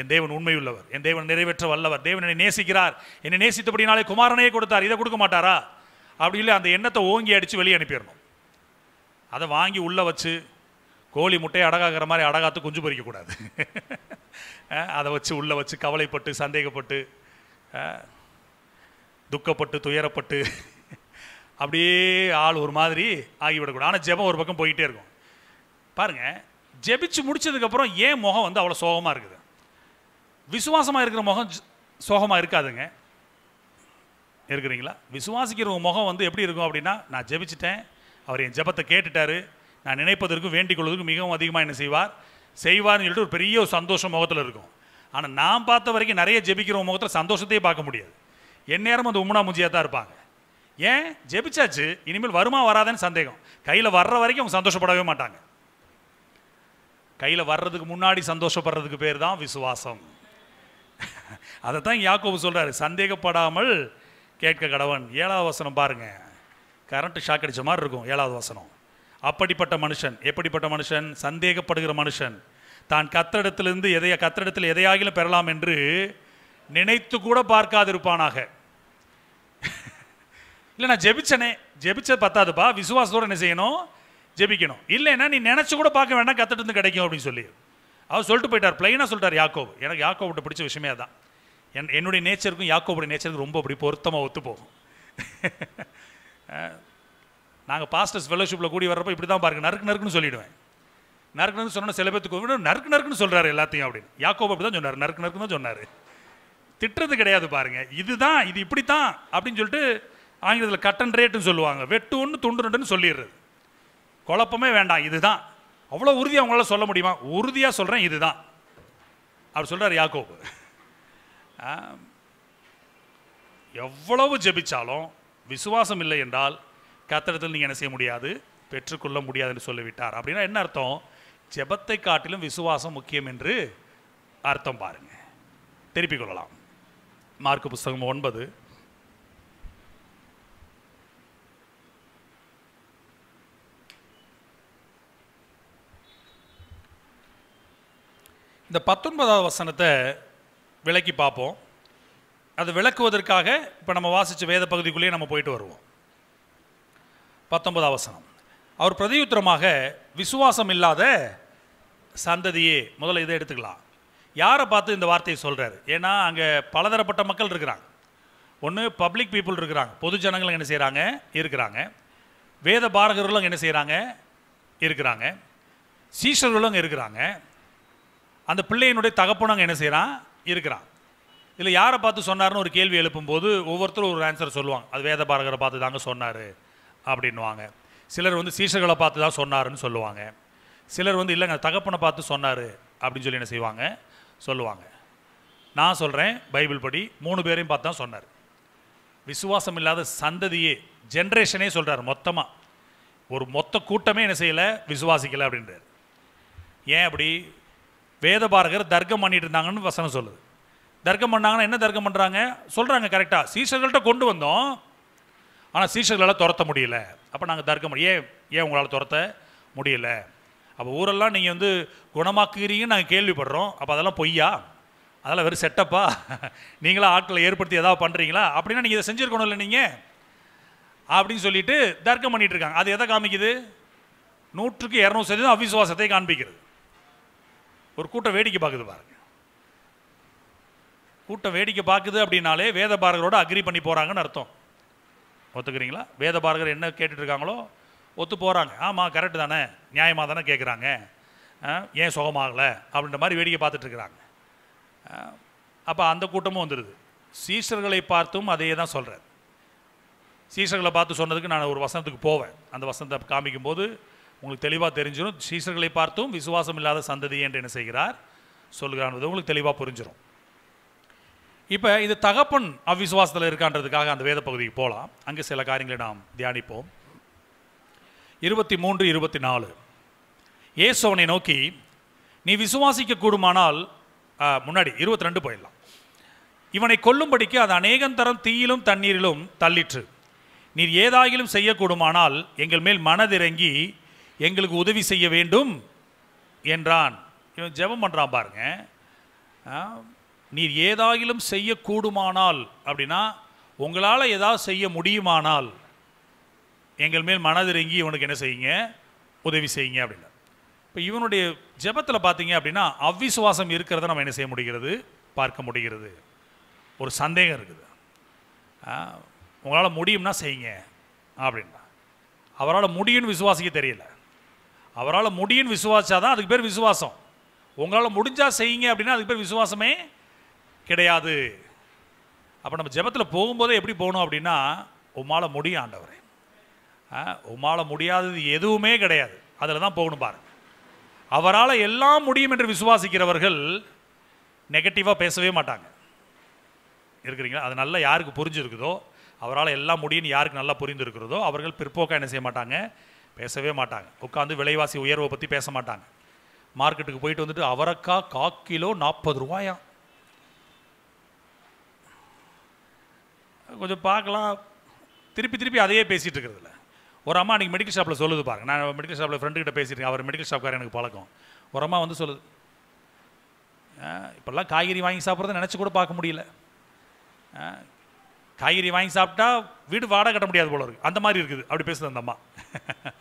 என் தேவன் உண்மை உள்ளவர் என் தேவன் நிறைவேற்ற வல்லவர் தேவன் என்னை நேசிக்கிறார் என்னை நேசித்தபடினாலே குமாரனையே கொடுத்தார் இதை கொடுக்க மாட்டாரா அப்படி இல்லை அந்த எண்ணத்தை ஓங்கி அடித்து வெளியே அனுப்பிடணும் அதை வாங்கி உள்ளே வச்சு கோழி முட்டையை அடகாக்கிற மாதிரி அடகாத்து குஞ்சு பொறிக்கக்கூடாது *laughs* அதை வச்சு உள்ளே வச்சு கவலைப்பட்டு சந்தேகப்பட்டு துக்கப்பட்டு துயரப்பட்டு *laughs* அப்படியே ஆள் ஒரு மாதிரி ஆகிவிடக்கூடாது ஆனால் ஜெபம் ஒரு பக்கம் போயிட்டே இருக்கும் பாருங்கள் ஜெபிச்சு முடிச்சதுக்கப்புறம் ஏன் முகம் வந்து அவ்வளோ சோகமாக இருக்குது விசுவாசமாக இருக்கிற முகம் சோகமாக இருக்காதுங்க இருக்கிறீங்களா விசுவாசிக்கிற முகம் வந்து எப்படி இருக்கும் அப்படின்னா நான் ஜெபிச்சிட்டேன் அவர் என் ஜெபத்தை கேட்டுட்டார் நான் நினைப்பதற்கும் வேண்டிக் கொள்வதற்கும் மிகவும் அதிகமாக என்ன செய்வார் செய்வார்னு சொல்லிட்டு ஒரு பெரிய ஒரு சந்தோஷம் முகத்தில் இருக்கும் ஆனால் நான் பார்த்த வரைக்கும் நிறைய ஜெபிக்கிற முகத்தில் சந்தோஷத்தையே பார்க்க முடியாது நேரம் அந்த உம்னா முஞ்சியாக தான் இருப்பாங்க ஏன் ஜெபிச்சாச்சு இனிமேல் வருமா வராதன்னு சந்தேகம் கையில் வர்ற வரைக்கும் அவங்க சந்தோஷப்படவே மாட்டாங்க கையில் வர்றதுக்கு முன்னாடி சந்தோஷப்படுறதுக்கு பேர் தான் விசுவாசம் அதை தான் யாக்கோபு சொல்கிறாரு சந்தேகப்படாமல் கேட்க கடவன் ஏழாவது வசனம் பாருங்கள் கரண்ட்டு ஷாக் அடித்த மாதிரி இருக்கும் ஏழாவது வசனம் அப்படிப்பட்ட மனுஷன் எப்படிப்பட்ட மனுஷன் சந்தேகப்படுகிற மனுஷன் தான் கத்தடத்திலிருந்து எதைய கத்தடத்தில் எதையாகிலும் பெறலாம் என்று நினைத்து கூட பார்க்காதிருப்பானாக *laughs* இல்லை நான் ஜெபிச்சனே ஜெபிச்சது பத்தாதுப்பா விசுவாசத்தோடு என்ன செய்யணும் ஜெபிக்கணும் இல்லைன்னா நீ நினச்சி கூட பார்க்க வேண்டாம் கத்தட்டு கிடைக்கும் அப்படின்னு சொல்லி அவர் சொல்லிட்டு போயிட்டார் பிளைனாக சொல்லிட்டார் யாக்கோ எனக்கு யாக்கோ விட்டு பிடிச்ச விஷயமே தான் என் என்னுடைய நேச்சருக்கும் யாக்கோவுடைய நேச்சருக்கும் ரொம்ப அப்படி பொருத்தமாக ஒத்து போகும் *laughs* நாங்கள் பாஸ்டர்ஸ் ஃபெலோஷிப்பில் கூடி வர்றப்போ இப்படி தான் பாருங்கள் நறுக்கு நறுக்குன்னு சொல்லிவிடுவேன் நறுக்கு சொன்னால் சில பேத்துக்கு நறுக்கு நறுக்குன்னு சொல்கிறாரு எல்லாத்தையும் அப்படின்னு யாக்கோ அப்படி தான் சொன்னார் நறுக்கு நறுக்குன்னு தான் சொன்னார் திட்டுறது கிடையாது பாருங்கள் இதுதான் இது இப்படி தான் அப்படின்னு சொல்லிட்டு ஆங்கிலத்தில் கட் அண்ட் ரேட்டுன்னு சொல்லுவாங்க வெட்டு ஒன்று துண்டு ரெண்டுன்னு சொல்லிடுறது குழப்பமே வேண்டாம் இதுதான் அவ்வளோ உறுதியாக அவங்களால சொல்ல முடியுமா உறுதியாக சொல்கிறேன் இதுதான் அவர் சொல்கிறார் யாக்கோபு எவ்வளவு ஜெபிச்சாலும் விசுவாசம் இல்லை என்றால் கத்திரத்தில் நீங்கள் என்ன செய்ய முடியாது பெற்றுக்கொள்ள முடியாதுன்னு சொல்லிவிட்டார் அப்படின்னா என்ன அர்த்தம் ஜெபத்தை காட்டிலும் விசுவாசம் முக்கியம் என்று அர்த்தம் பாருங்கள் திருப்பிக் கொள்ளலாம் மார்க்கு புஸ்தகம் ஒன்பது இந்த பத்தொன்பதாவது வசனத்தை விளக்கி பார்ப்போம் அது விளக்குவதற்காக இப்போ நம்ம வாசித்த வேத பகுதிக்குள்ளேயே நம்ம போயிட்டு வருவோம் பத்தொன்பதாம் வசனம் அவர் பிரதியுத்திரமாக விசுவாசம் இல்லாத சந்ததியே முதல்ல இதை எடுத்துக்கலாம் யாரை பார்த்து இந்த வார்த்தையை சொல்கிறார் ஏன்னா அங்கே பலதரப்பட்ட மக்கள் இருக்கிறாங்க ஒன்று பப்ளிக் பீப்புள் இருக்கிறாங்க பொது ஜனங்கள் என்ன செய்கிறாங்க இருக்கிறாங்க வேத பாரகர்களும் என்ன செய்கிறாங்க இருக்கிறாங்க சீஷர்களும் இருக்கிறாங்க அந்த பிள்ளையினுடைய தகப்பனங்க என்ன செய்கிறான் இருக்கிறான் இதில் யாரை பார்த்து சொன்னார்னு ஒரு கேள்வி எழுப்பும்போது ஒவ்வொருத்தரும் ஒரு ஆன்சர் சொல்லுவாங்க அது வேத பாரகரை பார்த்து தாங்க சொன்னார் அப்படின்வாங்க சிலர் வந்து சீஷர்களை பார்த்து தான் சொன்னாருன்னு சொல்லுவாங்க சிலர் வந்து இல்லைங்க தகப்பனை பார்த்து சொன்னார் அப்படின்னு சொல்லி என்ன செய்வாங்க சொல்லுவாங்க நான் சொல்கிறேன் பைபிள் படி மூணு பேரையும் பார்த்து தான் சொன்னார் விசுவாசம் இல்லாத சந்ததியே ஜென்ரேஷனே சொல்கிறார் மொத்தமாக ஒரு மொத்த கூட்டமே என்ன செய்யலை விசுவாசிக்கலை அப்படின்றார் ஏன் அப்படி வேதபாரகர் தர்க்கம் பண்ணிட்டு இருந்தாங்கன்னு வசனம் சொல்லுது தர்க்கம் பண்ணாங்கன்னா என்ன தர்க்கம் பண்ணுறாங்க சொல்கிறாங்க கரெக்டாக சீசர்கள்ட்ட கொண்டு வந்தோம் ஆனால் சீஷர்களால் துரத்த முடியல அப்போ நாங்கள் தர்க்க முடியும் ஏன் ஏன் உங்களால் துரத்த முடியல அப்போ ஊரெல்லாம் நீங்கள் வந்து குணமாக்குறீங்கன்னு நாங்கள் கேள்விப்படுறோம் அப்போ அதெல்லாம் பொய்யா அதெல்லாம் வெறும் செட்டப்பா நீங்களாம் ஆட்களை ஏற்படுத்தி ஏதாவது பண்ணுறீங்களா அப்படின்னா நீங்கள் இதை செஞ்சுருக்கணும் இல்லை நீங்கள் அப்படின்னு சொல்லிட்டு தர்க்கம் பண்ணிகிட்டு இருக்காங்க அது எதை காமிக்குது நூற்றுக்கு இரநூறு சதவீதம் அவிசுவாசத்தை காண்பிக்கிறது ஒரு கூட்டம் வேடிக்கை பார்க்குது பாருங்க கூட்டம் வேடிக்கை பார்க்குது அப்படின்னாலே வேத பாரகரோட அக்ரி பண்ணி போகிறாங்கன்னு அர்த்தம் ஒத்துக்கிறீங்களா வேத பாரகர் என்ன கேட்டுட்ருக்காங்களோ ஒத்து போகிறாங்க ஆமாம் கரெக்டு தானே நியாயமாக தானே கேட்குறாங்க ஏன் சுகமாகலை அப்படின்ற மாதிரி வேடிக்கை பார்த்துட்ருக்குறாங்க அப்போ அந்த கூட்டமும் வந்துடுது சீஷர்களை பார்த்தும் அதையே தான் சொல்கிறேன் சீஷர்களை பார்த்து சொன்னதுக்கு நான் ஒரு வசனத்துக்கு போவேன் அந்த வசனத்தை காமிக்கும்போது உங்களுக்கு தெளிவாக தெரிஞ்சிடும் சீஷர்களை பார்த்தும் விசுவாசம் இல்லாத சந்ததி என்று என்ன செய்கிறார் சொல்கிறான் உங்களுக்கு தெளிவாக புரிஞ்சிடும் இப்போ இது தகப்பன் அவிசுவாசத்தில் இருக்கான்றதுக்காக அந்த வேத பகுதிக்கு போகலாம் அங்கே சில காரியங்களை நாம் தியானிப்போம் இருபத்தி மூன்று இருபத்தி நாலு அவனை நோக்கி நீ விசுவாசிக்க கூடுமானால் முன்னாடி இருபத்தி ரெண்டு போயிடலாம் இவனை கொல்லும்படிக்கு அது அநேகம் தரம் தீயிலும் தண்ணீரிலும் தள்ளிற்று நீர் ஏதாகிலும் செய்யக்கூடுமானால் எங்கள் மேல் மனதிறங்கி எங்களுக்கு உதவி செய்ய வேண்டும் என்றான் இவன் ஜெபம் பண்ணுறான் பாருங்கள் நீர் ஏதாயிலும் செய்யக்கூடுமானால் அப்படின்னா உங்களால் ஏதாவது செய்ய முடியுமானால் எங்கள் மேல் மனதிறங்கி இவனுக்கு என்ன செய்யுங்க உதவி செய்யுங்க அப்படின்னா இப்போ இவனுடைய ஜபத்தில் பார்த்தீங்க அப்படின்னா அவ்விசுவாசம் இருக்கிறத நம்ம என்ன செய்ய முடிகிறது பார்க்க முடிகிறது ஒரு சந்தேகம் இருக்குது உங்களால் முடியும்னா செய்யுங்க அப்படின்னா அவரால் முடியும்னு விசுவாசிக்க தெரியல அவரால் முடியும்னு விசுவாசாதான் அதுக்கு பேர் விசுவாசம் உங்களால் முடிஞ்சால் செய்யுங்க அப்படின்னா அதுக்கு பேர் விசுவாசமே கிடையாது அப்போ நம்ம ஜபத்தில் போகும்போதே எப்படி போகணும் அப்படின்னா உமால முடியும் ஆண்டவரே உமால முடியாதது எதுவுமே கிடையாது அதில் தான் போகணும் பாருங்கள் அவரால் எல்லாம் முடியும் என்று விசுவாசிக்கிறவர்கள் நெகட்டிவாக பேசவே மாட்டாங்க இருக்கிறீங்களா அது நல்லா யாருக்கு புரிஞ்சுருக்குதோ அவரால் எல்லாம் முடியும்னு யாருக்கு நல்லா புரிந்துருக்கிறதோ அவர்கள் பிற்போக்காக என்ன செய்ய மாட்டாங்க பேசவே மாட்டாங்க உட்காந்து விலைவாசி உயர்வை பற்றி பேச மாட்டாங்க மார்க்கெட்டுக்கு போயிட்டு வந்துட்டு அவரக்காய் கா கிலோ நாற்பது ரூபாயாம் கொஞ்சம் பார்க்கலாம் திருப்பி திருப்பி அதையே பேசிகிட்டு இருக்கிறதுல ஒரு அம்மா அன்றைக்கி மெடிக்கல் ஷாப்பில் சொல்லுது பாருங்க நான் மெடிக்கல் ஷாப்பில் ஃப்ரெண்டுக்கிட்ட பேசிட்டு அவர் மெடிக்கல் ஷாப்காரர் எனக்கு பழக்கம் ஒரு அம்மா வந்து சொல்லுது இப்போல்லாம் காய்கறி வாங்கி சாப்பிட்றத நினச்சி கூட பார்க்க முடியல காய்கறி வாங்கி சாப்பிட்டா வீடு வாடகை கட்ட முடியாது போல இருக்குது அந்த மாதிரி இருக்குது அப்படி பேசுது அந்த அம்மா *laughs*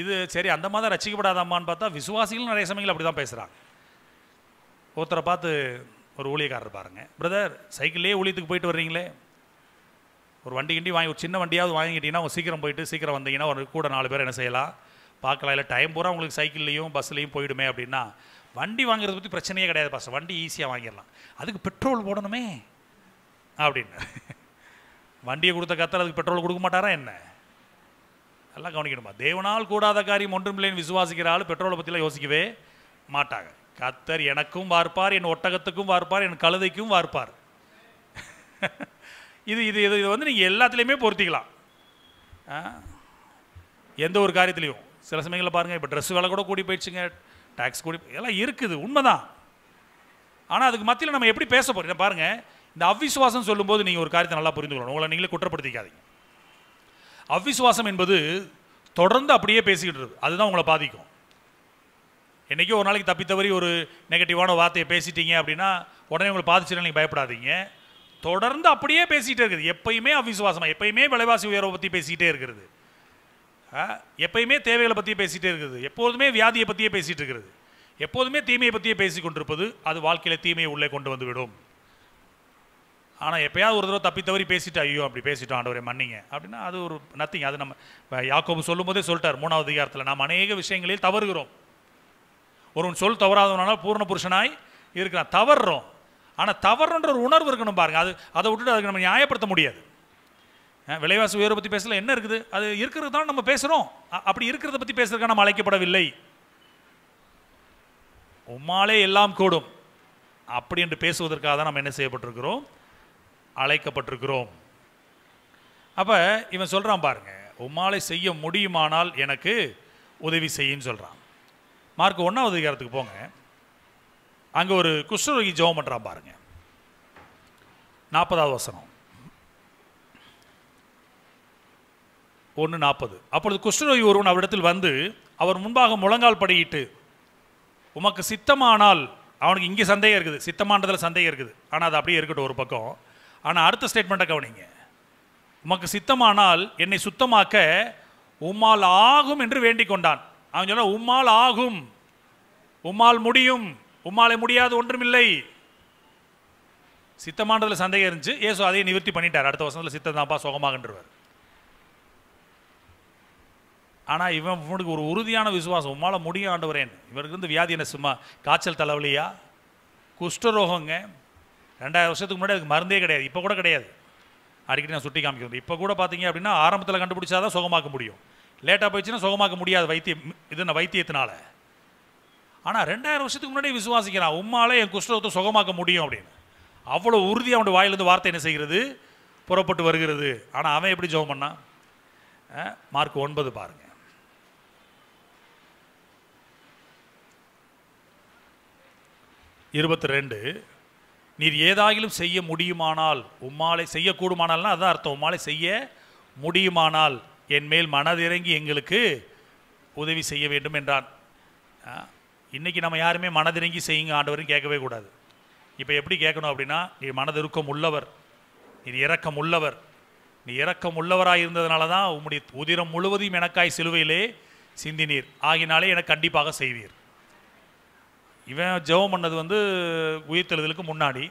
இது சரி அந்த மாதிரி தான் ரசிக்கப்படாத அம்மான்னு பார்த்தா விசுவாசிகளும் நிறைய சமயங்கள் அப்படி தான் பேசுகிறாங்க ஒருத்தரை பார்த்து ஒரு ஊழியக்காரர் பாருங்கள் பிரதர் சைக்கிள்லேயே ஊழியத்துக்கு போயிட்டு வர்றீங்களே ஒரு வண்டி கிண்டி வாங்கி ஒரு சின்ன வண்டியாவது வாங்கிக்கிட்டீங்கன்னா அவங்க சீக்கிரம் போயிட்டு சீக்கிரம் வந்தீங்கன்னா ஒரு கூட நாலு பேர் என்ன செய்யலாம் பார்க்கலாம் இல்லை டைம் பூரா உங்களுக்கு சைக்கிள்லேயும் பஸ்லேயும் போயிடுமே அப்படின்னா வண்டி வாங்குறத பற்றி பிரச்சனையே கிடையாது பாஸ் வண்டி ஈஸியாக வாங்கிடலாம் அதுக்கு பெட்ரோல் போடணுமே அப்படின்னு *laughs* வண்டியை கொடுத்த கத்தர் அதுக்கு பெட்ரோல் கொடுக்க மாட்டாரா என்ன எல்லாம் கவனிக்கணுமா தேவனால் கூடாத காரியம் ஒன்றும் இல்லைன்னு விசுவாசிக்கிற ஆள் பெட்ரோலை பற்றிலாம் யோசிக்கவே மாட்டாங்க கத்தர் எனக்கும் வார்ப்பார் என் ஒட்டகத்துக்கும் வார்ப்பார் என் கழுதைக்கும் வார்ப்பார் *laughs* இது இது இது இது வந்து நீங்கள் எல்லாத்துலேயுமே பொருத்திக்கலாம் எந்த ஒரு காரியத்துலேயும் சில சமயங்களில் பாருங்கள் இப்போ ட்ரெஸ் விலை கூட கூடி போயிடுச்சுங்க டேக்ஸ் கூடி எல்லாம் இருக்குது உண்மைதான் ஆனால் அதுக்கு மத்தியில் நம்ம எப்படி பேச போகிறோம் பாருங்கள் இந்த அவ்விசுவாசம் சொல்லும்போது நீங்கள் ஒரு காரியத்தை நல்லா புரிந்துக்கணும் உங்களை நீங்களே குற்றப்படுத்திக்காதீங்க அவ்விசுவாசம் என்பது தொடர்ந்து அப்படியே பேசிக்கிட்டு இருக்குது அதுதான் உங்களை பாதிக்கும் என்றைக்கோ ஒரு நாளைக்கு தப்பித்தவரி ஒரு நெகட்டிவான வார்த்தையை பேசிட்டீங்க அப்படின்னா உடனே உங்களை பாதிச்சுன்னு நீங்கள் பயப்படாதீங்க தொடர்ந்து அப்படியே பேசிகிட்டே இருக்குது எப்பயுமே அவிசுவாசமாக எப்பயுமே விலைவாசி உயர்வை பற்றி பேசிகிட்டே இருக்கிறது எப்பயுமே தேவைகளை பற்றியே பேசிகிட்டே இருக்குது எப்போதுமே வியாதியை பற்றியே பேசிகிட்டு இருக்கிறது எப்போதுமே தீமையை பற்றியே பேசி கொண்டிருப்பது அது வாழ்க்கையில் தீமையை உள்ளே கொண்டு வந்து விடும் ஆனால் எப்பயாவது ஒரு தடவை தப்பி தவறி பேசிட்டு ஐயோ அப்படி பேசிட்டோம் ஆண்டவரே மன்னிங்க அப்படின்னா அது ஒரு நத்திங் அது நம்ம யாக்கோபு சொல்லும் போதே சொல்லிட்டார் மூணாவது அதிகாரத்தில் நாம் அநேக விஷயங்களில் தவறுகிறோம் ஒருவன் சொல் தவறாதவனால பூர்ண புருஷனாய் இருக்கிறான் தவறுறோம் ஆனால் தவறுன்ற ஒரு உணர்வு இருக்கணும் பாருங்கள் அது அதை விட்டுட்டு அதுக்கு நம்ம நியாயப்படுத்த முடியாது விலைவாசி உயர்வை பற்றி பேசல என்ன இருக்குது அது இருக்கிறது தான் நம்ம பேசுகிறோம் அப்படி இருக்கிறத பற்றி பேசுறதுக்காக நம்ம அழைக்கப்படவில்லை உம்மாலே எல்லாம் கூடும் அப்படி என்று பேசுவதற்காக தான் நம்ம என்ன செய்யப்பட்டிருக்கிறோம் அழைக்கப்பட்டிருக்கிறோம் அப்போ இவன் சொல்கிறான் பாருங்க உம்மாலே செய்ய முடியுமானால் எனக்கு உதவி செய்யுன்னு சொல்கிறான் மார்க் ஒன்றாவது அதிகாரத்துக்கு போங்க அங்கே ஒரு குஷ்ணரோகி ஜெபம் பண்ணுறான் பாருங்க நாற்பதாவது வசனம் ஒன்று நாற்பது அப்பொழுது குஷ்ணரோகி ஒருவன் அவரிடத்தில் வந்து அவர் முன்பாக முழங்கால் படியிட்டு உமக்கு சித்தமானால் அவனுக்கு இங்கே சந்தேகம் இருக்குது சித்தமானதில் சந்தேகம் இருக்குது ஆனால் அது அப்படியே இருக்கட்டும் ஒரு பக்கம் ஆனால் அடுத்த ஸ்டேட்மெண்ட்டை கவனிங்க உமக்கு சித்தமானால் என்னை சுத்தமாக்க உம்மால் ஆகும் என்று வேண்டிக் கொண்டான் அவன் சொன்னால் உம்மால் ஆகும் உம்மால் முடியும் உம்மாலே முடியாது ஒன்றுமில்லை சித்தமானதில் சந்தேகம் இருந்துச்சு ஏசு அதையும் நிவர்த்தி பண்ணிட்டார் அடுத்த வருஷத்தில் சித்தம் தான்ப்பா சுகமாகன்றவர் ஆனால் இவன் இவனுக்கு ஒரு உறுதியான விசுவாசம் உம்மால் முடியும் ஆண்டவரேன் இவருக்கு வந்து வியாதி என்ன சும்மா காய்ச்சல் தலைவலியா குஷ்டரோகங்க ரெண்டாயிரம் வருஷத்துக்கு முன்னாடி அதுக்கு மருந்தே கிடையாது இப்போ கூட கிடையாது அடிக்கடி நான் சுட்டி காமிக்கிறது இப்போ கூட பார்த்தீங்க அப்படின்னா ஆரம்பத்தில் கண்டுபிடிச்சாதான் சுகமாக்க முடியும் லேட்டாக போயிடுச்சுன்னா சுகமாக்க முடியாது வைத்தியம் இது என்ன வைத்தியத்தினால ஆனால் ரெண்டாயிரம் வருஷத்துக்கு முன்னாடி விசுவாசிக்கிறான் உம்மாலே என் குஷ்டத்தை சுகமாக்க முடியும் அப்படின்னு அவ்வளோ உறுதி அவனுடைய வாயிலிருந்து வார்த்தை என்ன செய்கிறது புறப்பட்டு வருகிறது ஆனால் அவன் எப்படி ஜெபம் பண்ணான் மார்க் ஒன்பது பாருங்கள் இருபத்தி ரெண்டு நீர் ஏதாயிலும் செய்ய முடியுமானால் உம்மாலை செய்யக்கூடுமானால்னா அதான் அர்த்தம் உம்மாலை செய்ய முடியுமானால் என் மேல் மனதிறங்கி எங்களுக்கு உதவி செய்ய வேண்டும் என்றான் இன்றைக்கி நம்ம யாருமே மனதிறங்கி செய்யுங்க ஆண்டவரும் கேட்கவே கூடாது இப்போ எப்படி கேட்கணும் அப்படின்னா நீ மனதிருக்கம் உள்ளவர் நீ இறக்கம் உள்ளவர் நீ இறக்கம் உள்ளவராக இருந்ததுனால தான் உம்முடைய உதிரம் முழுவதும் எனக்காய் சிலுவையிலே சிந்தினீர் ஆகினாலே எனக்கு கண்டிப்பாக செய்வீர் இவன் ஜெபம் பண்ணது வந்து உயிர்த்தெழுதலுக்கு முன்னாடி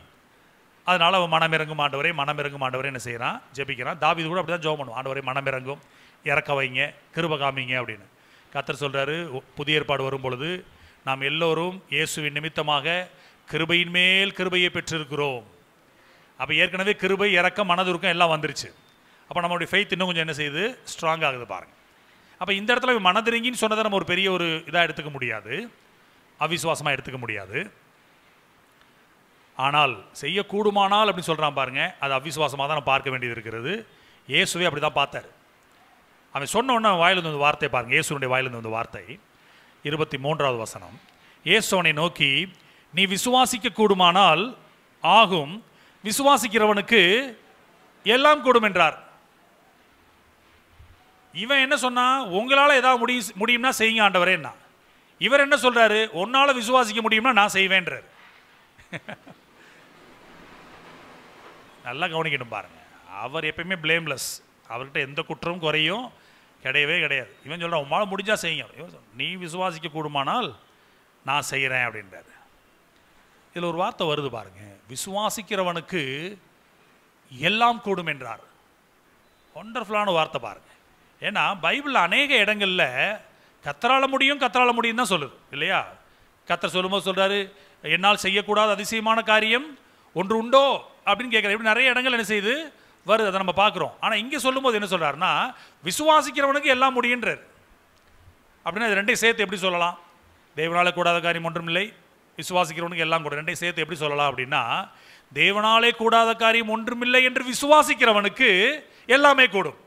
அதனால் அவன் மனமிறங்கும் ஆண்டவரை மனமிறங்கும் ஆண்டவரை என்ன செய்கிறான் ஜெபிக்கிறான் தாவிது கூட அப்படி தான் ஜெபம் பண்ணுவான் ஆண்டவரை மனமிறங்கும் இறக்க வைங்க கிருப காமிங்க அப்படின்னு கத்தர் சொல்கிறாரு புதிய ஏற்பாடு வரும் பொழுது நாம் எல்லோரும் இயேசுவின் நிமித்தமாக கிருபையின் மேல் கிருபையை பெற்றிருக்கிறோம் அப்போ ஏற்கனவே கிருபை இறக்கம் மனதுருக்கம் எல்லாம் வந்துருச்சு அப்போ நம்மளுடைய ஃபெய்த் இன்னும் கொஞ்சம் என்ன செய்யுது ஸ்ட்ராங் ஆகுது பாருங்கள் அப்போ இந்த இடத்துல மனதிறங்கின்னு சொன்னதை நம்ம ஒரு பெரிய ஒரு இதாக எடுத்துக்க முடியாது அவிசுவாசமாக எடுத்துக்க முடியாது ஆனால் செய்யக்கூடுமானால் அப்படின்னு சொல்கிறான் பாருங்கள் அது அவிசுவாசமாக தான் நான் பார்க்க வேண்டியது இருக்கிறது இயேசுவே அப்படி தான் பார்த்தார் அவன் சொன்ன உடனே வாயிலிருந்து வந்து வார்த்தை பாருங்கள் இயேசுனுடைய வாயிலிருந்து வந்து வார்த்தை இருபத்தி மூன்றாவது வசனம் ஏசோனை நோக்கி நீ விசுவாசிக்க கூடுமானால் ஆகும் விசுவாசிக்கிறவனுக்கு எல்லாம் கூடும் என்றார் இவன் என்ன சொன்னா உங்களால் ஏதாவது முடிய முடியும்னா செய்யுங்க என்ன இவர் என்ன சொல்றாரு உன்னால விசுவாசிக்க முடியும்னா நான் செய்வேன்றார் *laughs* நல்லா கவனிக்கணும் பாருங்க அவர் எப்பயுமே பிளேம்லெஸ் அவர்கிட்ட எந்த குற்றமும் குறையும் கிடையவே கிடையாது இவன் சொல்கிறான் உன்னால் முடிஞ்சால் செய்யும் நீ விசுவாசிக்க கூடுமானால் நான் செய்கிறேன் அப்படின்றாரு இதில் ஒரு வார்த்தை வருது பாருங்கள் விசுவாசிக்கிறவனுக்கு எல்லாம் கூடும் என்றார் ஒண்டர்ஃபுல்லான வார்த்தை பாருங்கள் ஏன்னா பைபிளில் அநேக இடங்களில் கத்தரால முடியும் கத்தரால முடியும் தான் சொல்லுது இல்லையா கத்தர் சொல்லும்போது சொல்கிறாரு என்னால் செய்யக்கூடாத அதிசயமான காரியம் ஒன்று உண்டோ அப்படின்னு கேட்குற இப்படி நிறைய இடங்கள் என்ன செய்யுது வருது அதை நம்ம பார்க்குறோம் ஆனால் இங்கே சொல்லும்போது என்ன சொல்கிறாருன்னா விசுவாசிக்கிறவனுக்கு எல்லாம் முடியுன்றார் அப்படின்னா இது ரெண்டையும் சேர்த்து எப்படி சொல்லலாம் தேவனாலே கூடாத காரியம் ஒன்றும் இல்லை விசுவாசிக்கிறவனுக்கு எல்லாம் கூட ரெண்டையும் சேர்த்து எப்படி சொல்லலாம் அப்படின்னா தேவனாலே கூடாத காரியம் ஒன்றுமில்லை என்று விசுவாசிக்கிறவனுக்கு எல்லாமே கூடும்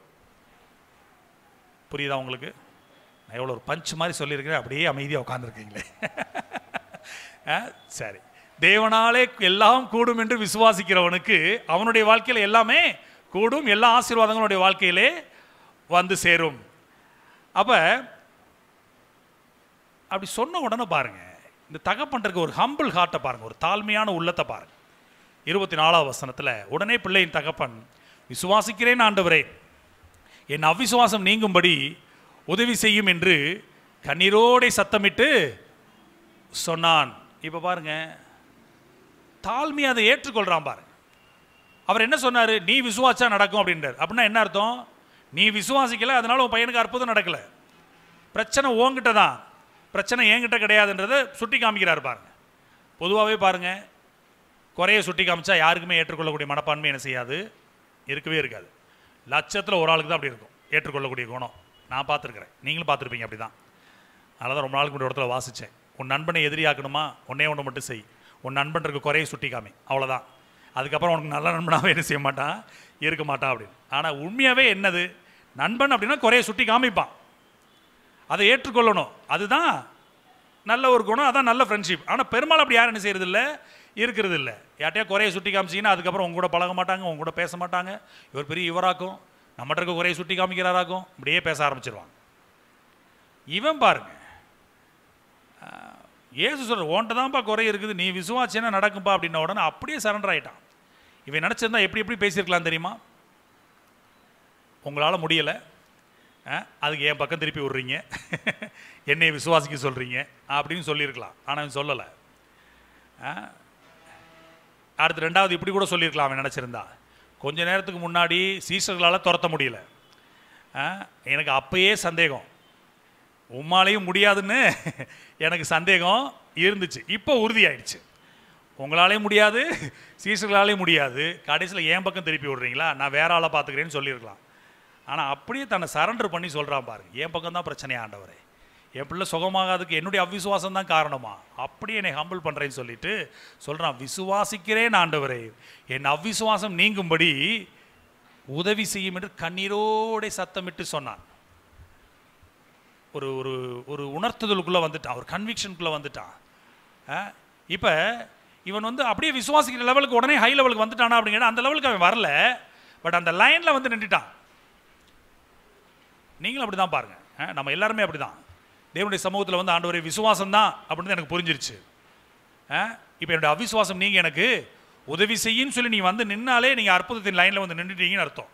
புரியுதா உங்களுக்கு நான் எவ்வளோ ஒரு பஞ்ச் மாதிரி சொல்லியிருக்கிறேன் அப்படியே அமைதியாக உட்காந்துருக்கீங்களே *laughs* சரி தேவனாலே எல்லாம் கூடும் என்று விசுவாசிக்கிறவனுக்கு அவனுடைய வாழ்க்கையில் எல்லாமே கூடும் எல்லா ஆசீர்வாதங்களுடைய வாழ்க்கையிலே வந்து சேரும் அப்போ அப்படி சொன்ன உடனே பாருங்கள் இந்த தகப்பன்றக்கு ஒரு ஹம்பிள் ஹார்ட்டை பாருங்கள் ஒரு தாழ்மையான உள்ளத்தை பாருங்கள் இருபத்தி நாலாவது வசனத்தில் உடனே பிள்ளையின் தகப்பன் விசுவாசிக்கிறேன் ஆண்டவரே என் அவ்விசுவாசம் நீங்கும்படி உதவி செய்யும் என்று கண்ணீரோடை சத்தமிட்டு சொன்னான் இப்போ பாருங்கள் தாழ்மையை அதை ஏற்றுக்கொள்கிறான் பாரு அவர் என்ன சொன்னார் நீ விசுவாசா நடக்கும் அப்படின்றார் அப்படின்னா என்ன அர்த்தம் நீ விசுவாசிக்கல அதனால உன் பையனுக்கு அற்புதம் நடக்கலை பிரச்சனை ஓங்கிட்ட தான் பிரச்சனை என்கிட்ட கிடையாதுன்றதை சுட்டி காமிக்கிறார் பாருங்க பொதுவாகவே பாருங்கள் குறைய சுட்டி காமிச்சா யாருக்குமே ஏற்றுக்கொள்ளக்கூடிய மனப்பான்மை என்ன செய்யாது இருக்கவே இருக்காது லட்சத்தில் ஒரு ஆளுக்கு தான் அப்படி இருக்கும் ஏற்றுக்கொள்ளக்கூடிய குணம் நான் பார்த்துருக்குறேன் நீங்களும் பார்த்துருப்பீங்க அப்படி தான் அதனால் தான் ரொம்ப நாளுக்கு முன்னாடி இடத்துல வாசித்தேன் உன் நண்பனை எதிரியாக்கணுமா ஒன்றே ஒன்று மட்டும் செய் உன் நண்பன் இருக்க குறையை சுட்டி காமி அவ்வளோதான் அதுக்கப்புறம் உனக்கு நல்ல நண்பனாகவே என்ன செய்ய மாட்டான் இருக்க மாட்டான் அப்படின்னு ஆனால் உண்மையாகவே என்னது நண்பன் அப்படின்னா குறையை சுட்டி காமிப்பான் அதை ஏற்றுக்கொள்ளணும் அதுதான் நல்ல ஒரு குணம் அதான் நல்ல ஃப்ரெண்ட்ஷிப் ஆனால் பெரும்பாலும் அப்படி யாரும் என்ன செய்கிறது இருக்கிறது இல்லை யார்ட்டையா குறையை சுட்டி காமிச்சிங்கன்னா அதுக்கப்புறம் உங்க கூட பழக மாட்டாங்க உங்க கூட பேச மாட்டாங்க இவர் பெரிய இவராக்கும் நம்மகிட்ட இருக்க குறையை சுட்டி காமிக்கிறாராக்கும் இப்படியே பேச ஆரம்பிச்சிருவாங்க இவன் பாருங்க ஏசு சொல்கிற ஓன்ட்ட தான்ப்பா குறை இருக்குது நீ விசுவாச்சேன்னா நடக்கும்பா அப்படின்ன உடனே அப்படியே சரண்டர் ஆகிட்டான் இவன் நினச்சிருந்தா எப்படி எப்படி பேசியிருக்கலாம் தெரியுமா உங்களால் முடியலை அதுக்கு என் பக்கம் திருப்பி விட்றீங்க *laughs* என்னை விசுவாசிக்க சொல்கிறீங்க அப்படின்னு சொல்லியிருக்கலாம் ஆனால் அவன் சொல்லலை அடுத்து ரெண்டாவது இப்படி கூட சொல்லியிருக்கலாம் அவன் நினச்சிருந்தா கொஞ்ச நேரத்துக்கு முன்னாடி சீசர்களால் துரத்த முடியல எனக்கு அப்பயே சந்தேகம் உம்மாலேயும் முடியாதுன்னு எனக்கு சந்தேகம் இருந்துச்சு இப்போ உறுதியாயிடுச்சு உங்களாலே முடியாது சீசர்களாலே முடியாது கடைசியில் என் பக்கம் திருப்பி விடுறீங்களா நான் வேற ஆளை பார்த்துக்கிறேன்னு சொல்லியிருக்கலாம் ஆனால் அப்படியே தன்னை சரண்டர் பண்ணி சொல்கிறான் பாருங்க என் பக்கம் தான் பிரச்சனை ஆண்டவரே என் பிள்ளை சுகமாகாதுக்கு என்னுடைய அவ்விசுவாசம் தான் காரணமா அப்படியே என்னை ஹம்பிள் பண்ணுறேன்னு சொல்லிட்டு சொல்கிறான் விசுவாசிக்கிறேன் ஆண்டவரே என் அவ்விசுவாசம் நீங்கும்படி உதவி செய்யும் என்று கண்ணீரோடை சத்தமிட்டு சொன்னான் ஒரு ஒரு ஒரு உணர்த்துதலுக்குள்ளே வந்துட்டான் ஒரு கன்விக்ஷனுக்குள்ளே வந்துட்டான் இப்போ இவன் வந்து அப்படியே விசுவாசிக்கிற லெவலுக்கு உடனே ஹை லெவலுக்கு வந்துட்டானா அப்படிங்கிற அந்த லெவலுக்கு அவன் வரல பட் அந்த லைனில் வந்து நின்றுட்டான் நீங்களும் அப்படி தான் பாருங்கள் நம்ம எல்லாருமே அப்படி தான் தேவனுடைய சமூகத்தில் வந்து ஆண்டவரை விசுவாசம் தான் அப்படின்னு எனக்கு புரிஞ்சிருச்சு இப்போ என்னுடைய அவிசுவாசம் நீங்கள் எனக்கு உதவி செய்யின்னு சொல்லி நீங்கள் வந்து நின்னாலே நீங்கள் அற்புதத்தின் லைனில் வந்து நின்றுட்டீங்கன்னு அர்த்தம்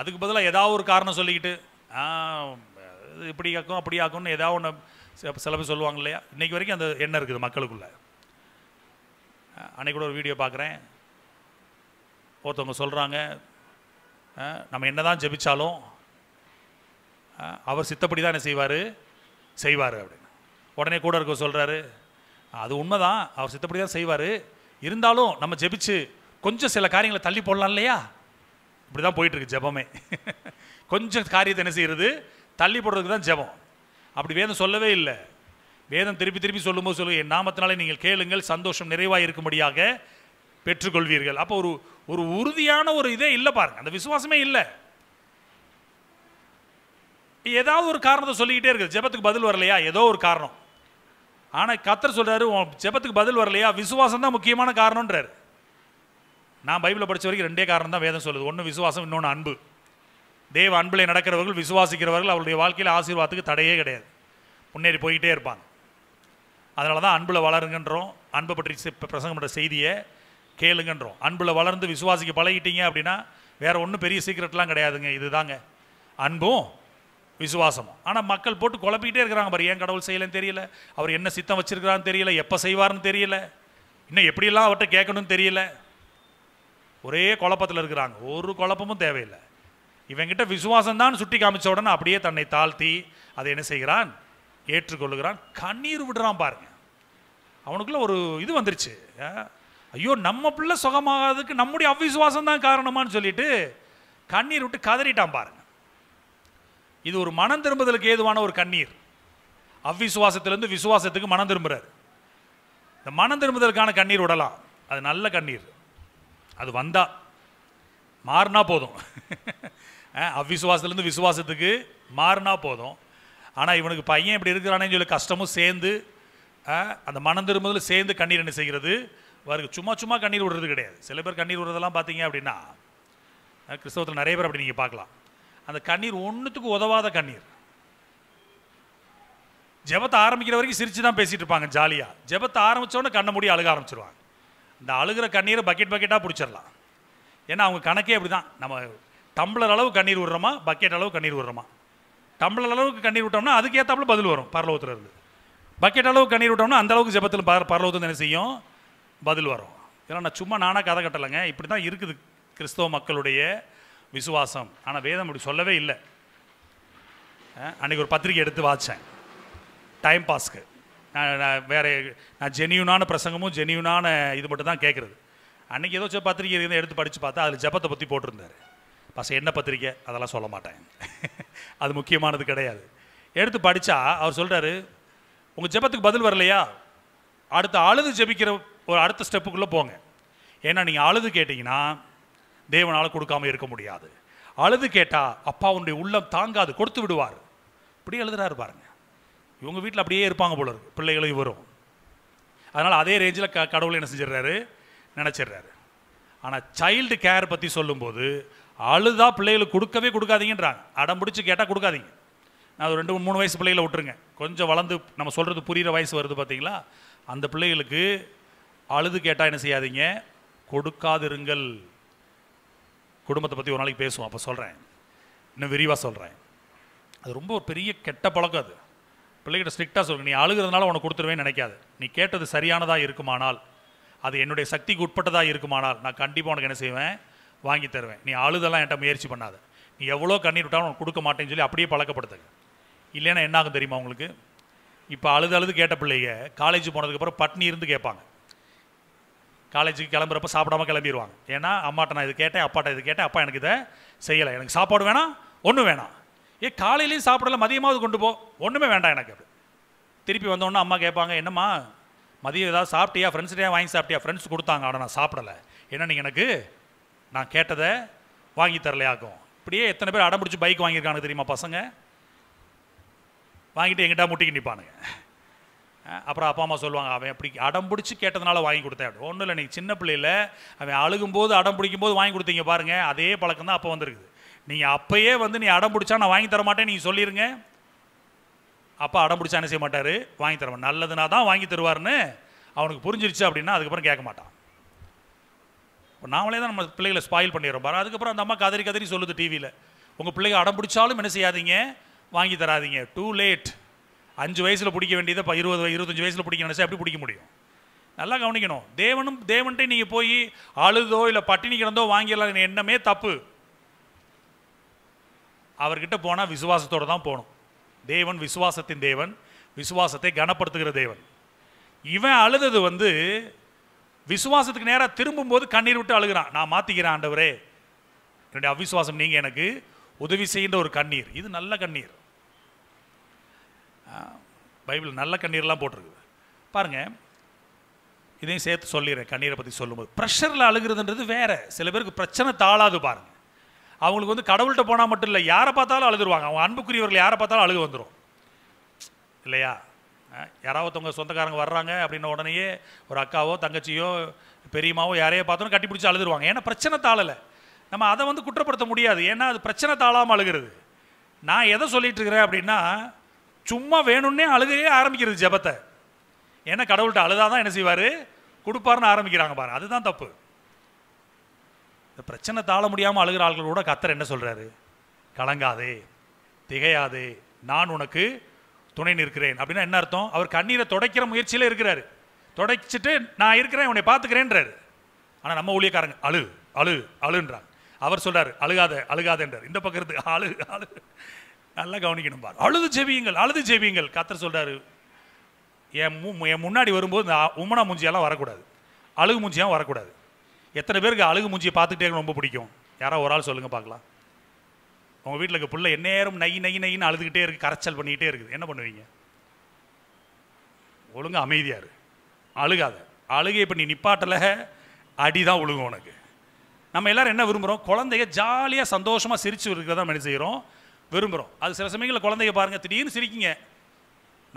அதுக்கு பதிலாக ஏதாவது ஒரு காரணம் சொல்லிக்கிட்டு இப்படி ஆக்கும் அப்படி ஆக்கும்னு ஏதாவது ஒன்று சில பேர் சொல்லுவாங்க இல்லையா இன்றைக்கி வரைக்கும் அந்த எண்ணம் இருக்குது மக்களுக்குள்ளே அன்றைக்கூட ஒரு வீடியோ பார்க்குறேன் ஒருத்தவங்க சொல்கிறாங்க நம்ம என்ன தான் ஜெபித்தாலும் அவர் சித்தப்படி தான் என்ன செய்வார் செய்வார் அப்படின்னு உடனே கூட இருக்க சொல்கிறாரு அது உண்மை தான் அவர் சித்தப்படி தான் செய்வார் இருந்தாலும் நம்ம ஜெபிச்சு கொஞ்சம் சில காரியங்களை தள்ளி போடலாம் இல்லையா இப்படி தான் போயிட்டுருக்கு ஜெபமே *laughs* கொஞ்சம் காரியத்தை என்ன செய்கிறது தள்ளி போடுறதுக்கு தான் ஜெபம் அப்படி வேதம் சொல்லவே இல்லை வேதம் திருப்பி திருப்பி சொல்லும்போது சொல்லுங்கள் என் நாமத்தினாலே நீங்கள் கேளுங்கள் சந்தோஷம் நிறைவாக இருக்கும்படியாக பெற்றுக்கொள்வீர்கள் அப்போ ஒரு ஒரு உறுதியான ஒரு இதே இல்லை பாருங்க அந்த விசுவாசமே இல்லை ஏதாவது ஒரு காரணத்தை சொல்லிக்கிட்டே இருக்குது ஜெபத்துக்கு பதில் வரலையா ஏதோ ஒரு காரணம் ஆனால் கத்தர் சொல்கிறாரு உன் ஜெபத்துக்கு பதில் வரலையா விசுவாசம் தான் முக்கியமான காரணன்றார் நான் பைபிளை படித்த வரைக்கும் ரெண்டே காரணம் தான் வேதம் சொல்லுது ஒன்று விசுவாசம் இன்னொன்று அன்பு தேவ அன்பிலே நடக்கிறவர்கள் விசுவாசிக்கிறவர்கள் அவருடைய வாழ்க்கையில் ஆசீர்வாதத்துக்கு தடையே கிடையாது முன்னேறி போய்கிட்டே இருப்பாங்க அதனால தான் அன்பில் வளருங்கன்றோம் அன்பை பற்றி பிரசங்கம் பண்ணுற செய்தியை கேளுங்கன்றோம் அன்பில் வளர்ந்து விசுவாசிக்க பழகிட்டீங்க அப்படின்னா வேறு ஒன்றும் பெரிய சீக்ரெட்லாம் கிடையாதுங்க இதுதாங்க அன்பும் விசுவாசமும் ஆனால் மக்கள் போட்டு குழப்பிக்கிட்டே இருக்கிறாங்க பாரு ஏன் கடவுள் செய்யலன்னு தெரியல அவர் என்ன சித்தம் வச்சுருக்கிறான்னு தெரியல எப்போ செய்வார்னு தெரியல இன்னும் எப்படியெல்லாம் அவர்கிட்ட கேட்கணும்னு தெரியல ஒரே குழப்பத்தில் இருக்கிறாங்க ஒரு குழப்பமும் தேவையில்லை இவங்கிட்ட விசுவாசம் தான் சுட்டி காமிச்ச உடனே அப்படியே தன்னை தாழ்த்தி அதை என்ன செய்கிறான் ஏற்றுக்கொள்ளுகிறான் கண்ணீர் விடுறான் பாருங்க அவனுக்குள்ள ஒரு இது வந்துருச்சு ஐயோ நம்ம பிள்ளை சுகமாகாததுக்கு நம்முடைய அவ்விசுவாசம் தான் காரணமானு சொல்லிட்டு கண்ணீர் விட்டு கதறிட்டான் பாருங்க இது ஒரு மனம் திரும்புதலுக்கு ஏதுவான ஒரு கண்ணீர் அவ்விசுவாசத்திலேருந்து விசுவாசத்துக்கு மனம் திரும்புறாரு இந்த மனம் திரும்புதலுக்கான கண்ணீர் விடலாம் அது நல்ல கண்ணீர் அது வந்தால் மாறினா போதும் *laughs* அவ்விசுவாசத்துலேருந்து விசுவாசத்துக்கு மாறினா போதும் ஆனால் இவனுக்கு பையன் இப்படி இருக்கிறானேன்னு சொல்லி கஷ்டமும் சேர்ந்து அந்த மனம் திரும்பதில் சேர்ந்து கண்ணீர் என்ன செய்கிறது வருது சும்மா சும்மா கண்ணீர் விடுறது கிடையாது சில பேர் கண்ணீர் விடுறதெல்லாம் பார்த்தீங்க அப்படின்னா கிறிஸ்தவத்தில் நிறைய பேர் அப்படி நீங்கள் பார்க்கலாம் அந்த கண்ணீர் ஒன்றுத்துக்கு உதவாத கண்ணீர் ஜெபத்தை ஆரம்பிக்கிற வரைக்கும் சிரித்து தான் பேசிகிட்டு இருப்பாங்க ஜாலியாக ஜெபத்தை ஆரம்பித்தோடனே கண்ணை மூடி அழுக ஆரம்பிச்சிருவாங்க இந்த அழுகிற கண்ணீரை பக்கெட் பக்கெட்டாக பிடிச்சிடலாம் ஏன்னா அவங்க கணக்கே அப்படி தான் நம்ம டம்ளர் அளவு கண்ணீர் விடுறோமா பக்கெட் அளவு கண்ணீர் விடுறோமா டம்ளர் அளவுக்கு கண்ணீர் விட்டோம்னா அதுக்கு ஏற்றாப்புல பதில் வரும் பரலோகத்தில் இருந்து பக்கெட் அளவுக்கு கண்ணீர் விட்டோம்னா அந்தளவுக்கு ஜெபத்தில் பர பரலோகத்தில் என்ன செய்யும் பதில் வரும் இதெல்லாம் நான் சும்மா நானாக கதை கட்டலைங்க இப்படி தான் இருக்குது கிறிஸ்தவ மக்களுடைய விசுவாசம் ஆனால் வேதம் அப்படி சொல்லவே இல்லை அன்றைக்கி ஒரு பத்திரிக்கை எடுத்து வாச்சேன் டைம் பாஸ்க்கு நான் நான் வேறு நான் ஜெனியூனான பிரசங்கமும் ஜெனியூனான இது மட்டும் தான் கேட்குறது அன்றைக்கி ஏதோ பத்திரிக்கை எடுத்து படித்து பார்த்தா அதில் ஜபத்தை பற்றி போட்டிருந்தார் பசங்க என்ன பத்திரிக்கை அதெல்லாம் சொல்ல மாட்டேன் *laughs* அது முக்கியமானது கிடையாது எடுத்து படித்தா அவர் சொல்கிறாரு உங்கள் ஜெபத்துக்கு பதில் வரலையா அடுத்த அழுது ஜெபிக்கிற ஒரு அடுத்த ஸ்டெப்புக்குள்ளே போங்க ஏன்னா நீங்கள் அழுது கேட்டிங்கன்னா தேவனால் கொடுக்காம இருக்க முடியாது அழுது கேட்டால் அப்பா உடைய உள்ளம் தாங்காது கொடுத்து விடுவார் இப்படி எழுதுகிறாரு பாருங்க இவங்க வீட்டில் அப்படியே இருப்பாங்க போல பிள்ளைகளும் இவரும் அதனால் அதே ரேஞ்சில் க கடவுளை என்ன செஞ்சிடுறாரு நினச்சிடுறாரு ஆனால் சைல்டு கேர் பற்றி சொல்லும்போது அழுதா பிள்ளைகளுக்கு கொடுக்கவே கொடுக்காதீங்கன்றாங்க அடம் பிடிச்சி கேட்டால் கொடுக்காதீங்க நான் ஒரு ரெண்டு மூணு வயசு பிள்ளைகளை விட்டுருங்க கொஞ்சம் வளர்ந்து நம்ம சொல்கிறது புரிகிற வயசு வருது பார்த்தீங்களா அந்த பிள்ளைகளுக்கு அழுது கேட்டால் என்ன செய்யாதீங்க கொடுக்காதிருங்கள் குடும்பத்தை பற்றி ஒரு நாளைக்கு பேசுவோம் அப்போ சொல்கிறேன் இன்னும் விரிவாக சொல்கிறேன் அது ரொம்ப ஒரு பெரிய கெட்ட பழக்கம் அது பிள்ளைகிட்ட ஸ்ட்ரிக்டாக சொல்லுங்க நீ அழுகிறதுனால உனக்கு கொடுத்துருவேன்னு நினைக்காது நீ கேட்டது சரியானதாக இருக்குமானால் அது என்னுடைய சக்திக்கு உட்பட்டதாக இருக்குமானால் நான் கண்டிப்பாக உனக்கு என்ன செய்வேன் வாங்கி தருவேன் நீ அழுதெல்லாம் என்கிட்ட முயற்சி பண்ணாத நீ எவ்வளோ கண்ணீர் விட்டாலும் உனக்கு கொடுக்க மாட்டேன்னு சொல்லி அப்படியே பழக்கப்படுத்துங்க இல்லைன்னா என்ன ஆகும் தெரியுமா உங்களுக்கு இப்போ அழுது அழுது கேட்ட பிள்ளைங்க காலேஜ் போனதுக்கப்புறம் பட்னி இருந்து கேட்பாங்க காலேஜுக்கு கிளம்புறப்ப சாப்பிடாம கிளம்பிடுவாங்க ஏன்னா அம்மாட்ட நான் இது கேட்டேன் அப்பாட்ட இது கேட்டேன் அப்பா எனக்கு இதை செய்யலை எனக்கு சாப்பாடு வேணாம் ஒன்றும் வேணாம் ஏ காலையிலையும் சாப்பிடல மதியமாவது கொண்டு போ ஒன்றுமே வேண்டாம் எனக்கு அப்படி திருப்பி வந்தோடனே அம்மா கேட்பாங்க என்னம்மா மதியம் ஏதாவது சாப்பிட்டியா ஃப்ரெண்ட்ஸ்கிட்டையா வாங்கி சாப்பிட்டியா ஃப்ரெண்ட்ஸ் கொடுத்தாங்க ஆனால் நான் சாப்பிடலை ஏன்னா நீங்கள் எனக்கு நான் கேட்டதை வாங்கி தரலையாக்கும் இப்படியே எத்தனை பேர் அடம் பிடிச்சி பைக் வாங்கியிருக்காங்க தெரியுமா பசங்க வாங்கிட்டு எங்கிட்ட முட்டிக்கி நிற்பானுங்க அப்புறம் அப்பா அம்மா சொல்லுவாங்க அவன் அப்படி அடம் பிடிச்சி கேட்டதுனால வாங்கி கொடுத்தேன் ஒன்றும் இல்லை நீங்கள் சின்ன பிள்ளையில் அவன் அழுகும்போது அடம் பிடிக்கும்போது வாங்கி கொடுத்தீங்க பாருங்கள் அதே பழக்கம் தான் அப்போ வந்திருக்குது நீங்கள் அப்பயே வந்து நீ அடம் பிடிச்சா நான் வாங்கி தர மாட்டேன் நீங்கள் சொல்லிடுங்க அப்பா அடம் பிடிச்சா என்ன செய்ய மாட்டார் வாங்கி தருவேன் நல்லதுனா தான் வாங்கி தருவார்னு அவனுக்கு புரிஞ்சிருச்சு அப்படின்னா அதுக்கப்புறம் கேட்க மாட்டான் இப்போ நாமளே தான் நம்ம பிள்ளைகளை ஸ்பாயில் பண்ணிடுறோம் பாரு அதுக்கப்புறம் அந்த அம்மா கதறி கதறி சொல்லுது டிவியில் உங்கள் பிள்ளைங்க அடம் பிடிச்சாலும் என்ன செய்யாதீங்க வாங்கி தராதிங்க டூ லேட் அஞ்சு வயசில் பிடிக்க வேண்டியதை இப்போ இருபது இருபத்தஞ்சு வயசில் பிடிக்க நினச்சா எப்படி பிடிக்க முடியும் நல்லா கவனிக்கணும் தேவனும் தேவன்ட்டே நீங்கள் போய் அழுதோ இல்லை பட்டினி கிடந்தோ வாங்கிடலாம் எண்ணமே தப்பு அவர்கிட்ட போனால் விசுவாசத்தோடு தான் போகணும் தேவன் விசுவாசத்தின் தேவன் விசுவாசத்தை கனப்படுத்துகிற தேவன் இவன் அழுதது வந்து விசுவாசத்துக்கு நேராக திரும்பும்போது கண்ணீர் விட்டு அழுகிறான் நான் மாற்றிக்கிறேன் ஆண்டவரே என்னுடைய அவிசுவாசம் நீங்கள் எனக்கு உதவி செய்கின்ற ஒரு கண்ணீர் இது நல்ல கண்ணீர் பைபிள் நல்ல கண்ணீர்லாம் போட்டிருக்குது பாருங்கள் இதையும் சேர்த்து சொல்லிடுறேன் கண்ணீரை பற்றி சொல்லும்போது ப்ரெஷரில் அழுகிறதுன்றது வேறு சில பேருக்கு பிரச்சனை தாளாது பாருங்கள் அவங்களுக்கு வந்து கடவுள்கிட்ட போனால் மட்டும் இல்லை யாரை பார்த்தாலும் அழுதுருவாங்க அவங்க அன்புக்குரியவர்கள் யாரை பார்த்தாலும் அழுக வந்துடும் இல்லையா யாராவது ஒருத்தவங்க சொந்தக்காரங்க வர்றாங்க அப்படின்ன உடனேயே ஒரு அக்காவோ தங்கச்சியோ பெரியமாவோ யாரையோ பார்த்தோன்னு கட்டி பிடிச்சி அழுதுருவாங்க ஏன்னா பிரச்சனை தாழலை நம்ம அதை வந்து குற்றப்படுத்த முடியாது ஏன்னா அது பிரச்சனை தாழாமல் அழுகிறது நான் எதை சொல்லிகிட்டு இருக்கிறேன் அப்படின்னா சும்மா வேணும்னே அழுகவே ஆரம்பிக்கிறது ஜபத்தை ஏன்னா கடவுள்கிட்ட அழுதாதான் என்ன செய்வார் கொடுப்பாருன்னு ஆரம்பிக்கிறாங்க பாரு அதுதான் தப்பு இந்த பிரச்சனை தாழ முடியாமல் அழுகிற கூட கத்தர் என்ன சொல்கிறாரு கலங்காதே திகையாதே நான் உனக்கு துணை நிற்கிறேன் அப்படின்னா என்ன அர்த்தம் அவர் கண்ணீரை துடைக்கிற முயற்சியில் இருக்கிறாரு துடைச்சிட்டு நான் இருக்கிறேன் உன்னை பார்த்துக்கிறேன்றாரு ஆனால் நம்ம ஊழியக்காரங்க அழு அழு அழுன்றாங்க அவர் சொல்கிறார் அழுகாத அழுகாதன்றார் இந்த பக்கம் இருந்து அழு அழு நல்லா கவனிக்கணும் பார் அழுது ஜெபியுங்கள் அழுது ஜெபியுங்கள் கத்தர் சொல்கிறாரு என் மு என் முன்னாடி வரும்போது இந்த உம்மனா மூஞ்சியெல்லாம் வரக்கூடாது அழுகு மூஞ்சியாக வரக்கூடாது எத்தனை பேருக்கு அழுகு மூஞ்சியை பார்த்துக்கிட்டே ரொம்ப பிடிக்கும் யாராவது ஒரு ஆள் சொல்லுங்கள் பார்க்கலாம் உங்கள் வீட்டில் இருக்க பிள்ளை எந்நேரம் நை நை நைன்னு அழுதுகிட்டே இருக்குது கரைச்சல் பண்ணிக்கிட்டே இருக்குது என்ன பண்ணுவீங்க ஒழுங்காக அமைதியாரு அழுகாத அழுகை இப்போ நீ நிப்பாட்டலை அடி தான் ஒழுங்கும் உனக்கு நம்ம எல்லோரும் என்ன விரும்புகிறோம் குழந்தைய ஜாலியாக சந்தோஷமாக சிரிச்சு இருக்கிறதா என்ன செய்கிறோம் விரும்புகிறோம் அது சில சமயங்களில் குழந்தைய பாருங்கள் திடீர்னு சிரிக்கிங்க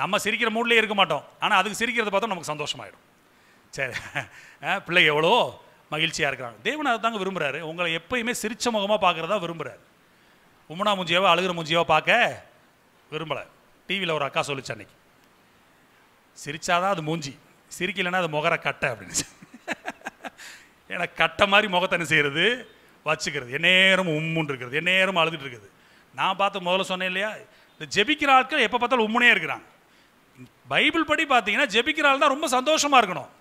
நம்ம சிரிக்கிற மூட்லேயே இருக்க மாட்டோம் ஆனால் அதுக்கு சிரிக்கிறத பார்த்தா நமக்கு சந்தோஷமாயிடும் சரி பிள்ளை எவ்வளோ மகிழ்ச்சியாக இருக்கிறாங்க தேவன் அதை தாங்க விரும்புகிறாரு உங்களை எப்பயுமே சிரிச்ச முகமாக பார்க்குறதா விரும்புகிறாரு உமனா மூஞ்சியாவோ அழுகிற மூஞ்சியாவோ பார்க்க விரும்பலை டிவியில் ஒரு அக்கா சொல்லிச்சு அன்னைக்கு சிரிச்சாதான் அது மூஞ்சி சிரிக்கலைன்னா அது முகரை கட்டை அப்படின்னு ஏன்னா கட்டை மாதிரி முகத்தனை செய்கிறது வச்சுக்கிறது எந்நேரம் உம்முன் இருக்கிறது எந்நேரம் அழுதுட்டு இருக்குது நான் பார்த்து முதல்ல சொன்னேன் இல்லையா இந்த ஜெபிக்கிற ஆட்கள் எப்போ பார்த்தாலும் உம்முனே இருக்கிறாங்க பைபிள் படி பார்த்தீங்கன்னா ஜெபிக்கிற ஆள் தான் ரொம்ப சந்தோஷமாக இருக்கணும்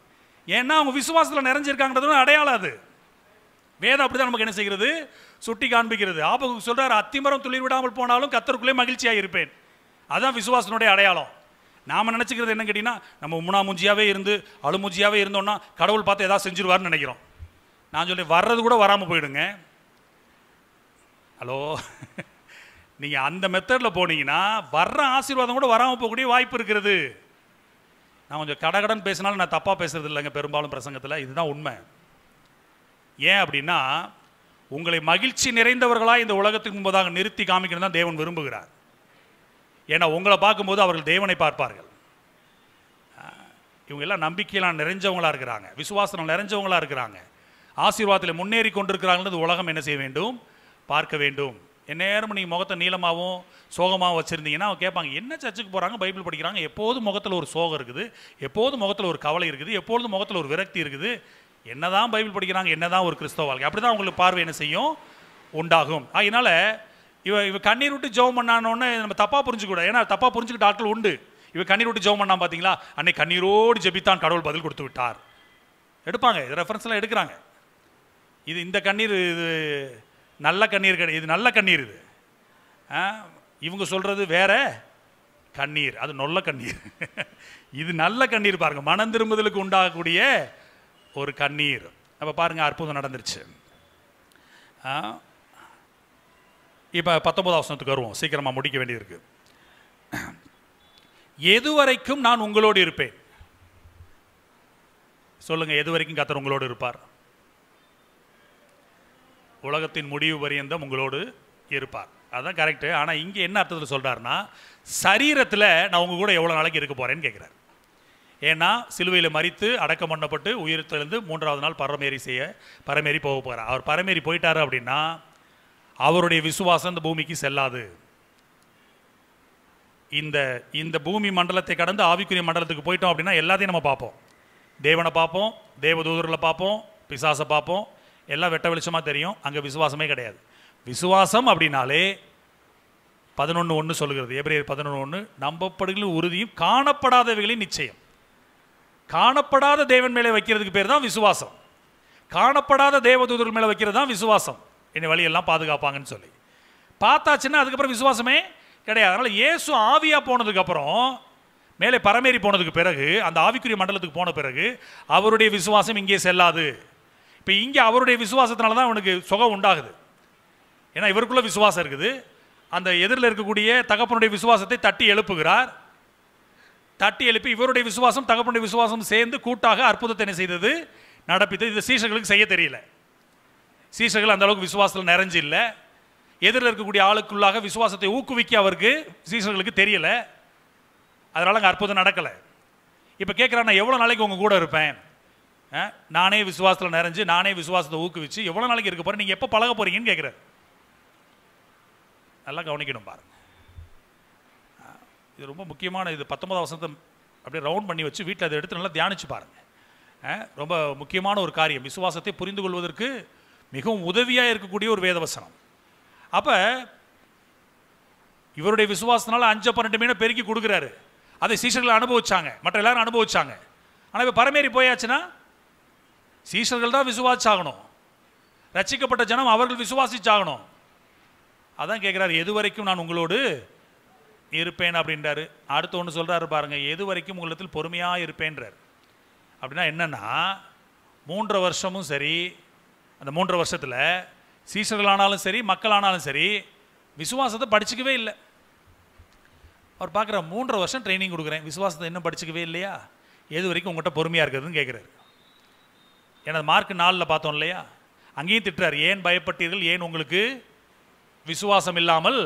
ஏன்னா அவங்க விசுவாசத்தில் நிறைஞ்சிருக்காங்கிறது அடையாளம் அது வேதம் அப்படி தான் நமக்கு என்ன செய்கிறது சுட்டி காண்பிக்கிறது ஆபகு சொல்கிறார் அத்திமரம் துளிர் விடாமல் போனாலும் கத்தருக்குள்ளே மகிழ்ச்சியாக இருப்பேன் அதுதான் விசுவாசனுடைய அடையாளம் நாம் நினச்சிக்கிறது என்ன கேட்டிங்கன்னா நம்ம உம்னா மூஞ்சியாகவே இருந்து அழுமூஞ்சியாகவே இருந்தோன்னா கடவுள் பார்த்து எதாவது செஞ்சுருவாருன்னு நினைக்கிறோம் நான் சொல்லி வர்றது கூட வராமல் போயிடுங்க ஹலோ நீங்கள் அந்த மெத்தடில் போனீங்கன்னா வர்ற ஆசீர்வாதம் கூட வராமல் போகக்கூடிய வாய்ப்பு இருக்கிறது நான் கொஞ்சம் கடகடன் பேசினாலும் நான் தப்பாக பேசுறது இல்லைங்க பெரும்பாலும் பிரசங்கத்தில் இதுதான் உண்மை ஏன் அப்படின்னா உங்களை மகிழ்ச்சி நிறைந்தவர்களாக இந்த உலகத்துக்கு முன்பதாக நிறுத்தி காமிக்கணும் தான் தேவன் விரும்புகிறார் ஏன்னா உங்களை பார்க்கும்போது அவர்கள் தேவனை பார்ப்பார்கள் இவங்க எல்லாம் நம்பிக்கையெல்லாம் நிறைஞ்சவங்களாக இருக்கிறாங்க விசுவாசனம் நிறைஞ்சவங்களாக இருக்கிறாங்க ஆசீர்வாதத்தில் முன்னேறி கொண்டிருக்கிறாங்கன்றது உலகம் என்ன செய்ய வேண்டும் பார்க்க வேண்டும் எந்நேரம் நீங்கள் முகத்தை நீளமாகவும் சோகமாகவும் வச்சுருந்தீங்கன்னா அவங்க கேட்பாங்க என்ன சர்ச்சுக்கு போகிறாங்க பைபிள் படிக்கிறாங்க எப்போதும் முகத்தில் ஒரு சோகம் இருக்குது எப்போதும் முகத்தில் ஒரு கவலை இருக்குது எப்போதும் முகத்தில் ஒரு விரக்தி இருக்குது என்னதான் பைபிள் படிக்கிறாங்க என்னதான் ஒரு கிறிஸ்தவ வாழ்க்கை அப்படி தான் பார்வை என்ன செய்யும் உண்டாகும் அதனால இவ இவ கண்ணீர் விட்டு ஜெபம் பண்ணானோன்னு நம்ம தப்பாக புரிஞ்சுக்கூடாது ஏன்னா தப்பாக புரிஞ்சுக்கிட்ட ஆட்கள் உண்டு இவ கண்ணீர் விட்டு ஜெபம் பண்ணா பார்த்தீங்களா அன்னைக்கு கண்ணீரோடு ஜெபித்தான் கடவுள் பதில் கொடுத்து விட்டார் எடுப்பாங்க இது ரெஃபரன்ஸ்லாம் எடுக்கிறாங்க இது இந்த கண்ணீர் இது நல்ல கண்ணீர் கிடையாது இது நல்ல கண்ணீர் இது இவங்க சொல்கிறது வேற கண்ணீர் அது நல்ல கண்ணீர் இது நல்ல கண்ணீர் பாருங்கள் மனம் திரும்புதலுக்கு உண்டாகக்கூடிய ஒரு கண்ணீர் அப்போ பாருங்கள் அற்புதம் நடந்துருச்சு இப்போ பத்தொன்பதாம் வசனத்துக்கு வருவோம் சீக்கிரமாக முடிக்க வேண்டியிருக்கு எதுவரைக்கும் நான் உங்களோடு இருப்பேன் சொல்லுங்கள் எதுவரைக்கும் கத்தர் உங்களோடு இருப்பார் உலகத்தின் முடிவு பரியந்தம் உங்களோடு இருப்பார் அதுதான் கரெக்டு ஆனால் இங்கே என்ன அர்த்தத்தில் சொல்கிறாருன்னா சரீரத்தில் நான் உங்கள் கூட எவ்வளோ நாளைக்கு இருக்க போகிறேன்னு கேட்குறாரு ஏன்னா சிலுவையில் மறித்து அடக்கம் பண்ணப்பட்டு உயிரத்திலிருந்து மூன்றாவது நாள் பரமேறி செய்ய பரமேறி போக போகிறார் அவர் பரமேறி போயிட்டார் அப்படின்னா அவருடைய விசுவாசம் இந்த பூமிக்கு செல்லாது இந்த இந்த பூமி மண்டலத்தை கடந்து ஆவிக்குரிய மண்டலத்துக்கு போயிட்டோம் அப்படின்னா எல்லாத்தையும் நம்ம பார்ப்போம் தேவனை பார்ப்போம் தேவதூதர்களை பார்ப்போம் பிசாசை பார்ப்போம் எல்லாம் வெட்ட வெளிச்சமாக தெரியும் அங்கே விசுவாசமே கிடையாது விசுவாசம் அப்படின்னாலே பதினொன்று ஒன்று சொல்கிறது எப்படி பதினொன்று ஒன்று நம்பப்படுகளின் உறுதியும் காணப்படாதவைகளின் நிச்சயம் காணப்படாத தேவன் மேலே வைக்கிறதுக்கு பேர் தான் விசுவாசம் காணப்படாத தேவதூதர்கள் மேலே வைக்கிறது தான் விசுவாசம் என்னை வழியெல்லாம் பாதுகாப்பாங்கன்னு சொல்லி பார்த்தாச்சுன்னா அதுக்கப்புறம் விசுவாசமே கிடையாது அதனால் இயேசு ஆவியாக போனதுக்கப்புறம் மேலே பரமேறி போனதுக்கு பிறகு அந்த ஆவிக்குரிய மண்டலத்துக்கு போன பிறகு அவருடைய விசுவாசம் இங்கே செல்லாது இப்போ இங்கே அவருடைய விசுவாசத்தினால தான் அவனுக்கு சுகம் உண்டாகுது ஏன்னா இவருக்குள்ளே விசுவாசம் இருக்குது அந்த எதிரில் இருக்கக்கூடிய தகப்பனுடைய விசுவாசத்தை தட்டி எழுப்புகிறார் தட்டி எழுப்பி இவருடைய விசுவாசம் தகப்பனுடைய விசுவாசம் சேர்ந்து கூட்டாக அற்புதத்தை செய்தது நடப்பித்தது இது சீசர்களுக்கு செய்ய தெரியல சீசர்கள் அந்த அளவுக்கு விசுவாசத்தில் நிறைஞ்சு இல்லை எதிரில் இருக்கக்கூடிய ஆளுக்குள்ளாக விசுவாசத்தை ஊக்குவிக்க அவருக்கு சீசர்களுக்கு தெரியல அதனால் அங்கே அற்புதம் நடக்கலை இப்போ கேட்குறா நான் எவ்வளோ நாளைக்கு உங்கள் கூட இருப்பேன் நானே விசுவாசத்தில் நிறைஞ்சு நானே விசுவாசத்தை ஊக்குவிச்சு எவ்வளோ நாளைக்கு இருக்க போகிறேன் நீங்கள் எப்போ பழக போகிறீங்கன்னு கேட்குறாரு நல்லா கவனிக்கணும் பாருங்கள் இது ரொம்ப முக்கியமான இது பத்தொன்பதாம் வசனத்தை அப்படியே ரவுண்ட் பண்ணி வச்சு வீட்டில் அதை எடுத்து நல்லா தியானிச்சு பாருங்கள் ரொம்ப முக்கியமான ஒரு காரியம் விசுவாசத்தை புரிந்து கொள்வதற்கு மிகவும் உதவியாக இருக்கக்கூடிய ஒரு வேதவசனம் அப்போ இவருடைய விசுவாசத்தினால அஞ்சு பன்னெண்டு மீனை பெருக்கி கொடுக்குறாரு அதை சீசர்கள் அனுபவிச்சாங்க மற்ற எல்லாரும் அனுபவிச்சாங்க ஆனால் இப்போ பரமேறி போயாச்சுன்னா சீசர்கள் தான் விசுவாசாகணும் ரசிக்கப்பட்ட ஜனம் அவர்கள் விசுவாசிச்சாகணும் அதான் கேட்குறாரு எது வரைக்கும் நான் உங்களோடு இருப்பேன் அப்படின்றாரு அடுத்து ஒன்று சொல்கிறாரு பாருங்கள் எது வரைக்கும் உங்களத்தில் பொறுமையாக இருப்பேன்றார் அப்படின்னா என்னென்னா மூன்று வருஷமும் சரி அந்த மூன்று வருஷத்தில் சீசர்கள் ஆனாலும் சரி மக்கள் ஆனாலும் சரி விசுவாசத்தை படிச்சுக்கவே இல்லை அவர் பார்க்குற மூன்றரை வருஷம் ட்ரைனிங் கொடுக்குறேன் விசுவாசத்தை இன்னும் படிச்சுக்கவே இல்லையா எது வரைக்கும் உங்கள்கிட்ட பொறுமையாக இருக்கிறதுன்னு கேட்குறாரு எனது மார்க் நாளில் பார்த்தோம் இல்லையா அங்கேயும் திட்டுறார் ஏன் பயப்பட்டீர்கள் ஏன் உங்களுக்கு விசுவாசம் இல்லாமல்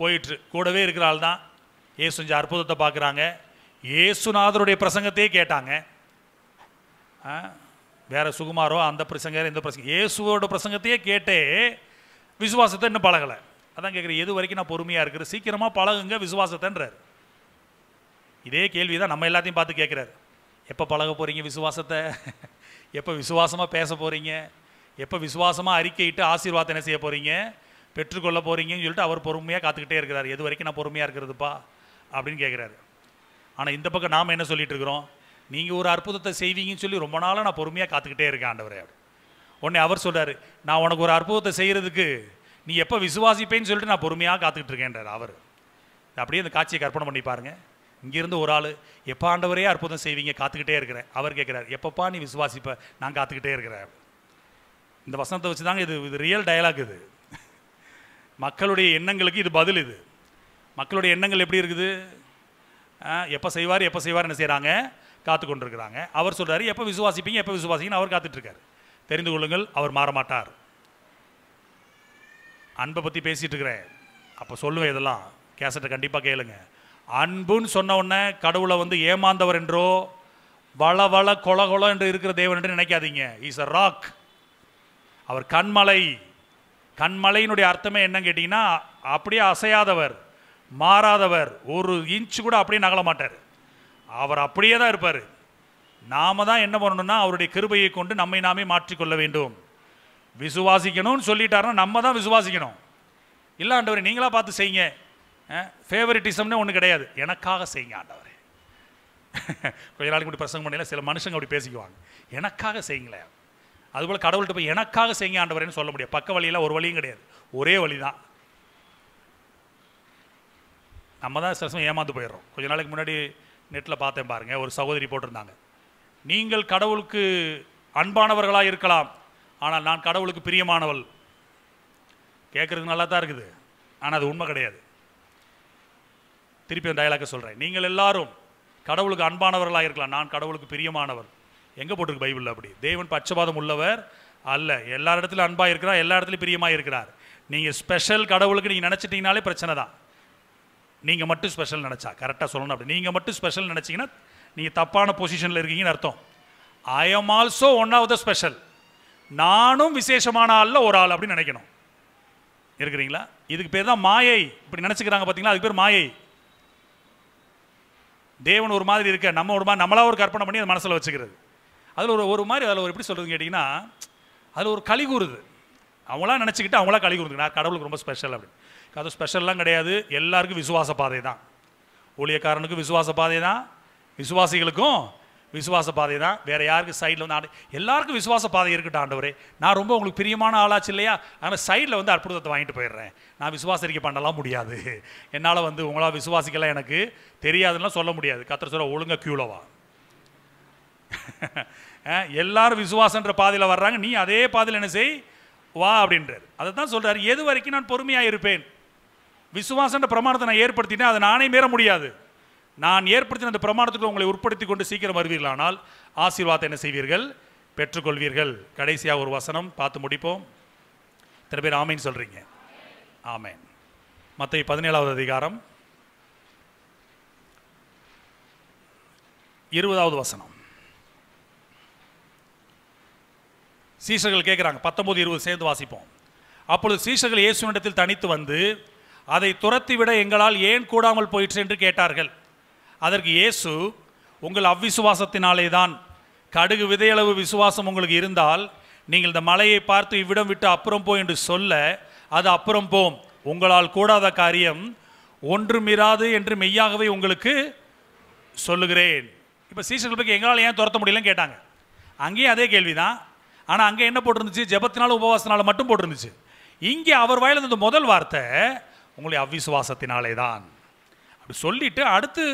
போயிட்டு கூடவே இருக்கிற தான் ஏசு செஞ்ச அற்புதத்தை பார்க்குறாங்க ஏசுநாதருடைய பிரசங்கத்தையே கேட்டாங்க வேற சுகுமாரோ அந்த பிரசங்க இந்த பிரசங்க இயேசுவோட பிரசங்கத்தையே கேட்டே விசுவாசத்தை இன்னும் பழகலை அதான் கேட்குறேன் எது வரைக்கும் நான் பொறுமையாக இருக்கிற சீக்கிரமாக பழகுங்க விசுவாசத்தைன்றார் இதே கேள்வி தான் நம்ம எல்லாத்தையும் பார்த்து கேட்குறாரு எப்போ பழக போகிறீங்க விசுவாசத்தை எப்போ விசுவாசமாக பேச போகிறீங்க எப்போ விசுவாசமாக அறிக்கையிட்டு ஆசீர்வாதம் என்ன செய்ய போகிறீங்க பெற்றுக்கொள்ள போகிறீங்கன்னு சொல்லிட்டு அவர் பொறுமையாக காத்துக்கிட்டே இருக்கிறார் எது வரைக்கும் நான் பொறுமையாக இருக்கிறதுப்பா அப்படின்னு கேட்குறாரு ஆனால் இந்த பக்கம் நாம் என்ன சொல்லிட்டு இருக்கிறோம் நீங்கள் ஒரு அற்புதத்தை செய்வீங்கன்னு சொல்லி ரொம்ப நாளாக நான் பொறுமையாக காத்துக்கிட்டே இருக்கேன் ஆண்டவரே உடனே அவர் சொல்கிறார் நான் உனக்கு ஒரு அற்புதத்தை செய்கிறதுக்கு நீ எப்போ விசுவாசிப்பேன்னு சொல்லிட்டு நான் பொறுமையாக காத்துக்கிட்டு இருக்கேன்றார் அவர் அப்படியே அந்த காட்சியை கற்பனை பண்ணி பாருங்கள் இங்கேருந்து ஒரு ஆள் எப்போ ஆண்டவரே அற்புதம் செய்வீங்க காத்துக்கிட்டே இருக்கிறேன் அவர் கேட்குறாரு எப்பப்பா நீ விசுவாசிப்ப நான் காத்துக்கிட்டே இருக்கிறேன் இந்த வசனத்தை வச்சு தாங்க இது இது ரியல் டயலாக் இது மக்களுடைய எண்ணங்களுக்கு இது பதில் இது மக்களுடைய எண்ணங்கள் எப்படி இருக்குது எப்போ செய்வார் எப்போ செய்வார் என்ன செய்கிறாங்க காத்து கொண்டிருக்கிறாங்க அவர் சொல்கிறார் எப்போ விசுவாசிப்பீங்க எப்போ விசுவாசிங்கன்னு அவர் காத்துட்ருக்கார் தெரிந்து கொள்ளுங்கள் அவர் மாற மாட்டார் அன்பை பற்றி பேசிகிட்டு இருக்கிறேன் அப்போ சொல்லுவேன் இதெல்லாம் கேசட்டை கண்டிப்பாக கேளுங்க அன்புன்னு சொன்ன உடனே கடவுளை வந்து ஏமாந்தவர் என்றோ வள வள கொல கொல என்று இருக்கிற தேவன் என்று நினைக்காதீங்க இஸ் அ ராக் அவர் கண்மலை கண்மலையினுடைய அர்த்தமே என்னன்னு கேட்டிங்கன்னா அப்படியே அசையாதவர் மாறாதவர் ஒரு இன்ச்சு கூட அப்படியே நகல மாட்டார் அவர் அப்படியே தான் இருப்பார் நாம் தான் என்ன பண்ணணும்னா அவருடைய கிருபையை கொண்டு நம்மை நாமே மாற்றிக்கொள்ள வேண்டும் விசுவாசிக்கணும்னு சொல்லிட்டாருன்னா நம்ம தான் விசுவாசிக்கணும் இல்லை ஆண்டவர் நீங்களாக பார்த்து செய்யுங்க ஃபேவரட்டிசம்னு ஒன்று கிடையாது எனக்காக செய்யுங்க ஆண்டவர் *laughs* கொஞ்ச நாளைக்கு இப்படி பிரசங்கம் பண்ணல சில மனுஷங்க அப்படி பேசிக்குவாங்க எனக்காக செய்யுங்களேன் அதுபோல் கடவுள்கிட்ட போய் எனக்காக செய்ய ஆண்டவரேன்னு சொல்ல முடியாது பக்க வழியெல்லாம் ஒரு வழியும் கிடையாது ஒரே வழி தான் நம்ம தான் சிரசம் ஏமாந்து போயிடுறோம் கொஞ்ச நாளைக்கு முன்னாடி நெட்டில் பார்த்தேன் பாருங்கள் ஒரு சகோதரி போட்டிருந்தாங்க நீங்கள் கடவுளுக்கு அன்பானவர்களாக இருக்கலாம் ஆனால் நான் கடவுளுக்கு பிரியமானவள் கேட்குறதுக்கு நல்லா தான் இருக்குது ஆனால் அது உண்மை கிடையாது திருப்பி அந்த டயலாக்கை சொல்கிறேன் நீங்கள் எல்லாரும் கடவுளுக்கு அன்பானவர்களாக இருக்கலாம் நான் கடவுளுக்கு பிரியமானவர் எங்கே போட்டிருக்கு பைபிளில் அப்படி தேவன் பச்சபாதம் உள்ளவர் அல்ல எல்லா இடத்துலையும் அன்பாக இருக்கிறார் எல்லா இடத்துலையும் பிரியமாக இருக்கிறார் நீங்கள் ஸ்பெஷல் கடவுளுக்கு நீங்கள் நினச்சிட்டிங்கனாலே பிரச்சனை தான் நீங்கள் மட்டும் ஸ்பெஷல் நினச்சா கரெக்டாக சொல்லணும் அப்படி நீங்கள் மட்டும் ஸ்பெஷல் நினச்சிங்கன்னா நீங்கள் தப்பான பொசிஷனில் இருக்கீங்கன்னு அர்த்தம் I am also one of the special நானும் விசேஷமான ஆளில் ஒரு ஆள் அப்படின்னு நினைக்கணும் இருக்கிறீங்களா இதுக்கு பேர் தான் மாயை இப்படி நினச்சிக்கிறாங்க பார்த்தீங்களா அதுக்கு பேர் மாயை தேவன் ஒரு மாதிரி இருக்க நம்ம ஒரு மாதிரி நம்மளாக ஒரு கற்பனை பண்ணி அது மனசில் வச்சுக்கிறது அதில் ஒரு ஒரு மாதிரி அதில் ஒரு எப்படி சொல்கிறதுன்னு கேட்டிங்கன்னா அதில் ஒரு களி கூறுது அவங்களாம் நினச்சிக்கிட்டு அவங்களாம் கழி கூறுது நான் கடவுளுக்கு ரொம்ப ஸ்பெஷல் அப்படின்னு அது ஸ்பெஷல்லாம் கிடையாது எல்லாருக்கும் விசுவாச பாதை தான் ஊழியக்காரனுக்கும் விசுவாச பாதை தான் விசுவாசிகளுக்கும் விசுவாச பாதை தான் வேறு யாருக்கு சைடில் வந்து ஆண்டு எல்லாருக்கும் விசுவாச பாதை இருக்கட்டும் ஆண்டவரே நான் ரொம்ப உங்களுக்கு பிரியமான ஆளாச்சு இல்லையா ஆனால் சைடில் வந்து அற்புதத்தை வாங்கிட்டு போயிடுறேன் நான் விசுவாசரிக்கை பண்ணலாம் முடியாது என்னால் வந்து உங்களால் விசுவாசிக்கலாம் எனக்கு தெரியாதுன்னா சொல்ல முடியாது கத்திர சொல்ல ஒழுங்காக க்யூலவா எல்லாரும் விசுவாசன்ற பாதையில் வர்றாங்க நீ அதே பாதையில் என்ன செய் வா அப்படின்றார் அதை தான் சொல்கிறார் எது வரைக்கும் நான் பொறுமையாக இருப்பேன் விசுவாசன்ற பிரமாணத்தை நான் ஏற்படுத்தினேன் அதை நானே மீற முடியாது நான் ஏற்படுத்தின அந்த பிரமாணத்துக்கு உங்களை உட்படுத்தி கொண்டு சீக்கிரம் வருவீர்களானால் ஆசீர்வாதம் என்ன செய்வீர்கள் பெற்றுக்கொள்வீர்கள் கடைசியாக ஒரு வசனம் பார்த்து முடிப்போம் இத்தனை பேர் ஆமைன்னு சொல்கிறீங்க ஆமேன் மற்ற பதினேழாவது அதிகாரம் இருபதாவது வசனம் சீஷர்கள் கேட்குறாங்க பத்தொம்பது இருபது சேர்ந்து வாசிப்போம் அப்பொழுது சீஷர்கள் இயேசுவினிடத்தில் தனித்து வந்து அதை துரத்தி விட எங்களால் ஏன் கூடாமல் போயிற்று என்று கேட்டார்கள் அதற்கு இயேசு உங்கள் அவ்விசுவாசத்தினாலே தான் கடுகு விதையளவு விசுவாசம் உங்களுக்கு இருந்தால் நீங்கள் இந்த மலையை பார்த்து இவ்விடம் விட்டு அப்புறம் போ என்று சொல்ல அது அப்புறம் போம் உங்களால் கூடாத காரியம் ஒன்றுமிராது என்று மெய்யாகவே உங்களுக்கு சொல்லுகிறேன் இப்போ சீசர்களுக்கு எங்களால் ஏன் துரத்த முடியலன்னு கேட்டாங்க அங்கேயும் அதே கேள்வி தான் ஆனால் அங்கே என்ன போட்டிருந்துச்சு ஜபத்தினால உபவாசத்தினால மட்டும் போட்டிருந்துச்சு இங்கே அவர் வாயில் இருந்த முதல் வார்த்தை உங்களை அவ்விசுவாசத்தினாலே தான் அப்படி சொல்லிட்டு அடுத்து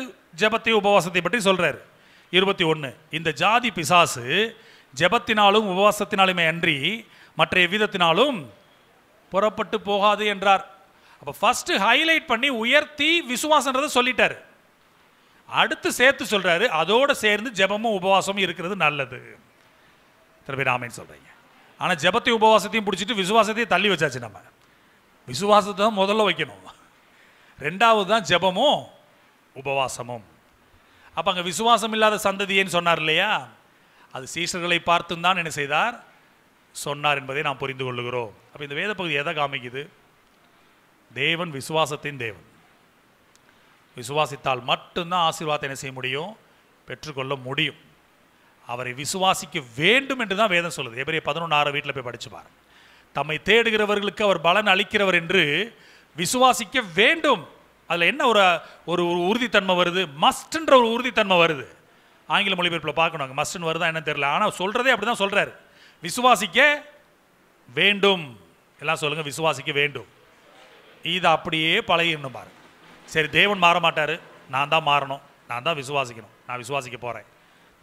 ஜபத்தை உபவாசத்தை பற்றி சொல்கிறார் இருபத்தி ஒன்று இந்த ஜாதி பிசாசு ஜபத்தினாலும் உபவாசத்தினாலுமே அன்றி மற்ற எவ்விதத்தினாலும் புறப்பட்டு போகாது என்றார் அப்போ ஃபஸ்ட்டு ஹைலைட் பண்ணி உயர்த்தி விசுவாசன்றதை சொல்லிட்டார் அடுத்து சேர்த்து சொல்கிறாரு அதோடு சேர்ந்து ஜபமும் உபவாசமும் இருக்கிறது நல்லது எத்தனை பேர் சொல்கிறீங்க ஆனால் ஜபத்தையும் உபவாசத்தையும் பிடிச்சிட்டு விசுவாசத்தையும் தள்ளி வச்சாச்சு நம்ம விசுவாசத்தை தான் முதல்ல வைக்கணும் ரெண்டாவது தான் ஜபமும் உபவாசமும் அப்போ அங்கே விசுவாசம் இல்லாத சந்ததியேன்னு சொன்னார் இல்லையா அது சீசர்களை பார்த்து தான் என்ன செய்தார் சொன்னார் என்பதை நாம் புரிந்து கொள்ளுகிறோம் அப்போ இந்த வேத பகுதி எதை காமிக்குது தேவன் விசுவாசத்தின் தேவன் விசுவாசித்தால் மட்டும்தான் ஆசீர்வாதம் என்ன செய்ய முடியும் பெற்றுக்கொள்ள முடியும் அவரை விசுவாசிக்க வேண்டும் என்று தான் வேதம் சொல்லுது எப்படி பதினொன்று ஆறு வீட்டில் போய் படிச்சு தம்மை தேடுகிறவர்களுக்கு அவர் பலன் அளிக்கிறவர் என்று விசுவாசிக்க வேண்டும் அதில் என்ன ஒரு ஒரு உறுதித்தன்மை வருது மஸ்ட்ன்ற ஒரு உறுதித்தன்மை வருது ஆங்கில மொழிபெயர்ப்பில் பார்க்கணும் மஸ்ட்னு வருதா என்ன தெரியல ஆனால் சொல்கிறதே அப்படி தான் சொல்கிறாரு விசுவாசிக்க வேண்டும் எல்லாம் சொல்லுங்கள் விசுவாசிக்க வேண்டும் இது அப்படியே பழகிடணும் பாருங்க சரி தேவன் மாற மாட்டார் நான் தான் மாறணும் நான் தான் விசுவாசிக்கணும் நான் விசுவாசிக்க போகிறேன்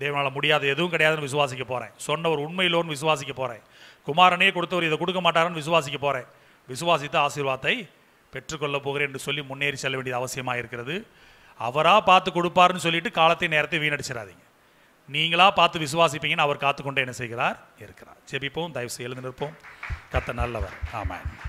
தேவனால் முடியாது எதுவும் கிடையாதுன்னு விசுவாசிக்க போகிறேன் சொன்னவர் உண்மையிலோன்னு விசுவாசிக்க போகிறேன் குமாரனே கொடுத்தவர் இதை கொடுக்க மாட்டாருன்னு விசுவாசிக்க போகிறேன் விசுவாசித்த ஆசீர்வாதத்தை பெற்றுக்கொள்ள போகிறேன் என்று சொல்லி முன்னேறி செல்ல வேண்டியது அவசியமாக இருக்கிறது அவராக பார்த்து கொடுப்பாருன்னு சொல்லிட்டு காலத்தை நேரத்தை வீணடிச்சிடாதீங்க நீங்களாக பார்த்து விசுவாசிப்பீங்கன்னு அவர் காத்துக்கொண்டே என்ன செய்கிறார் இருக்கிறார் ஜெபிப்போம் தயவு செய்து எழுந்து நிற்போம் கத்த நல்லவர் ஆமாம்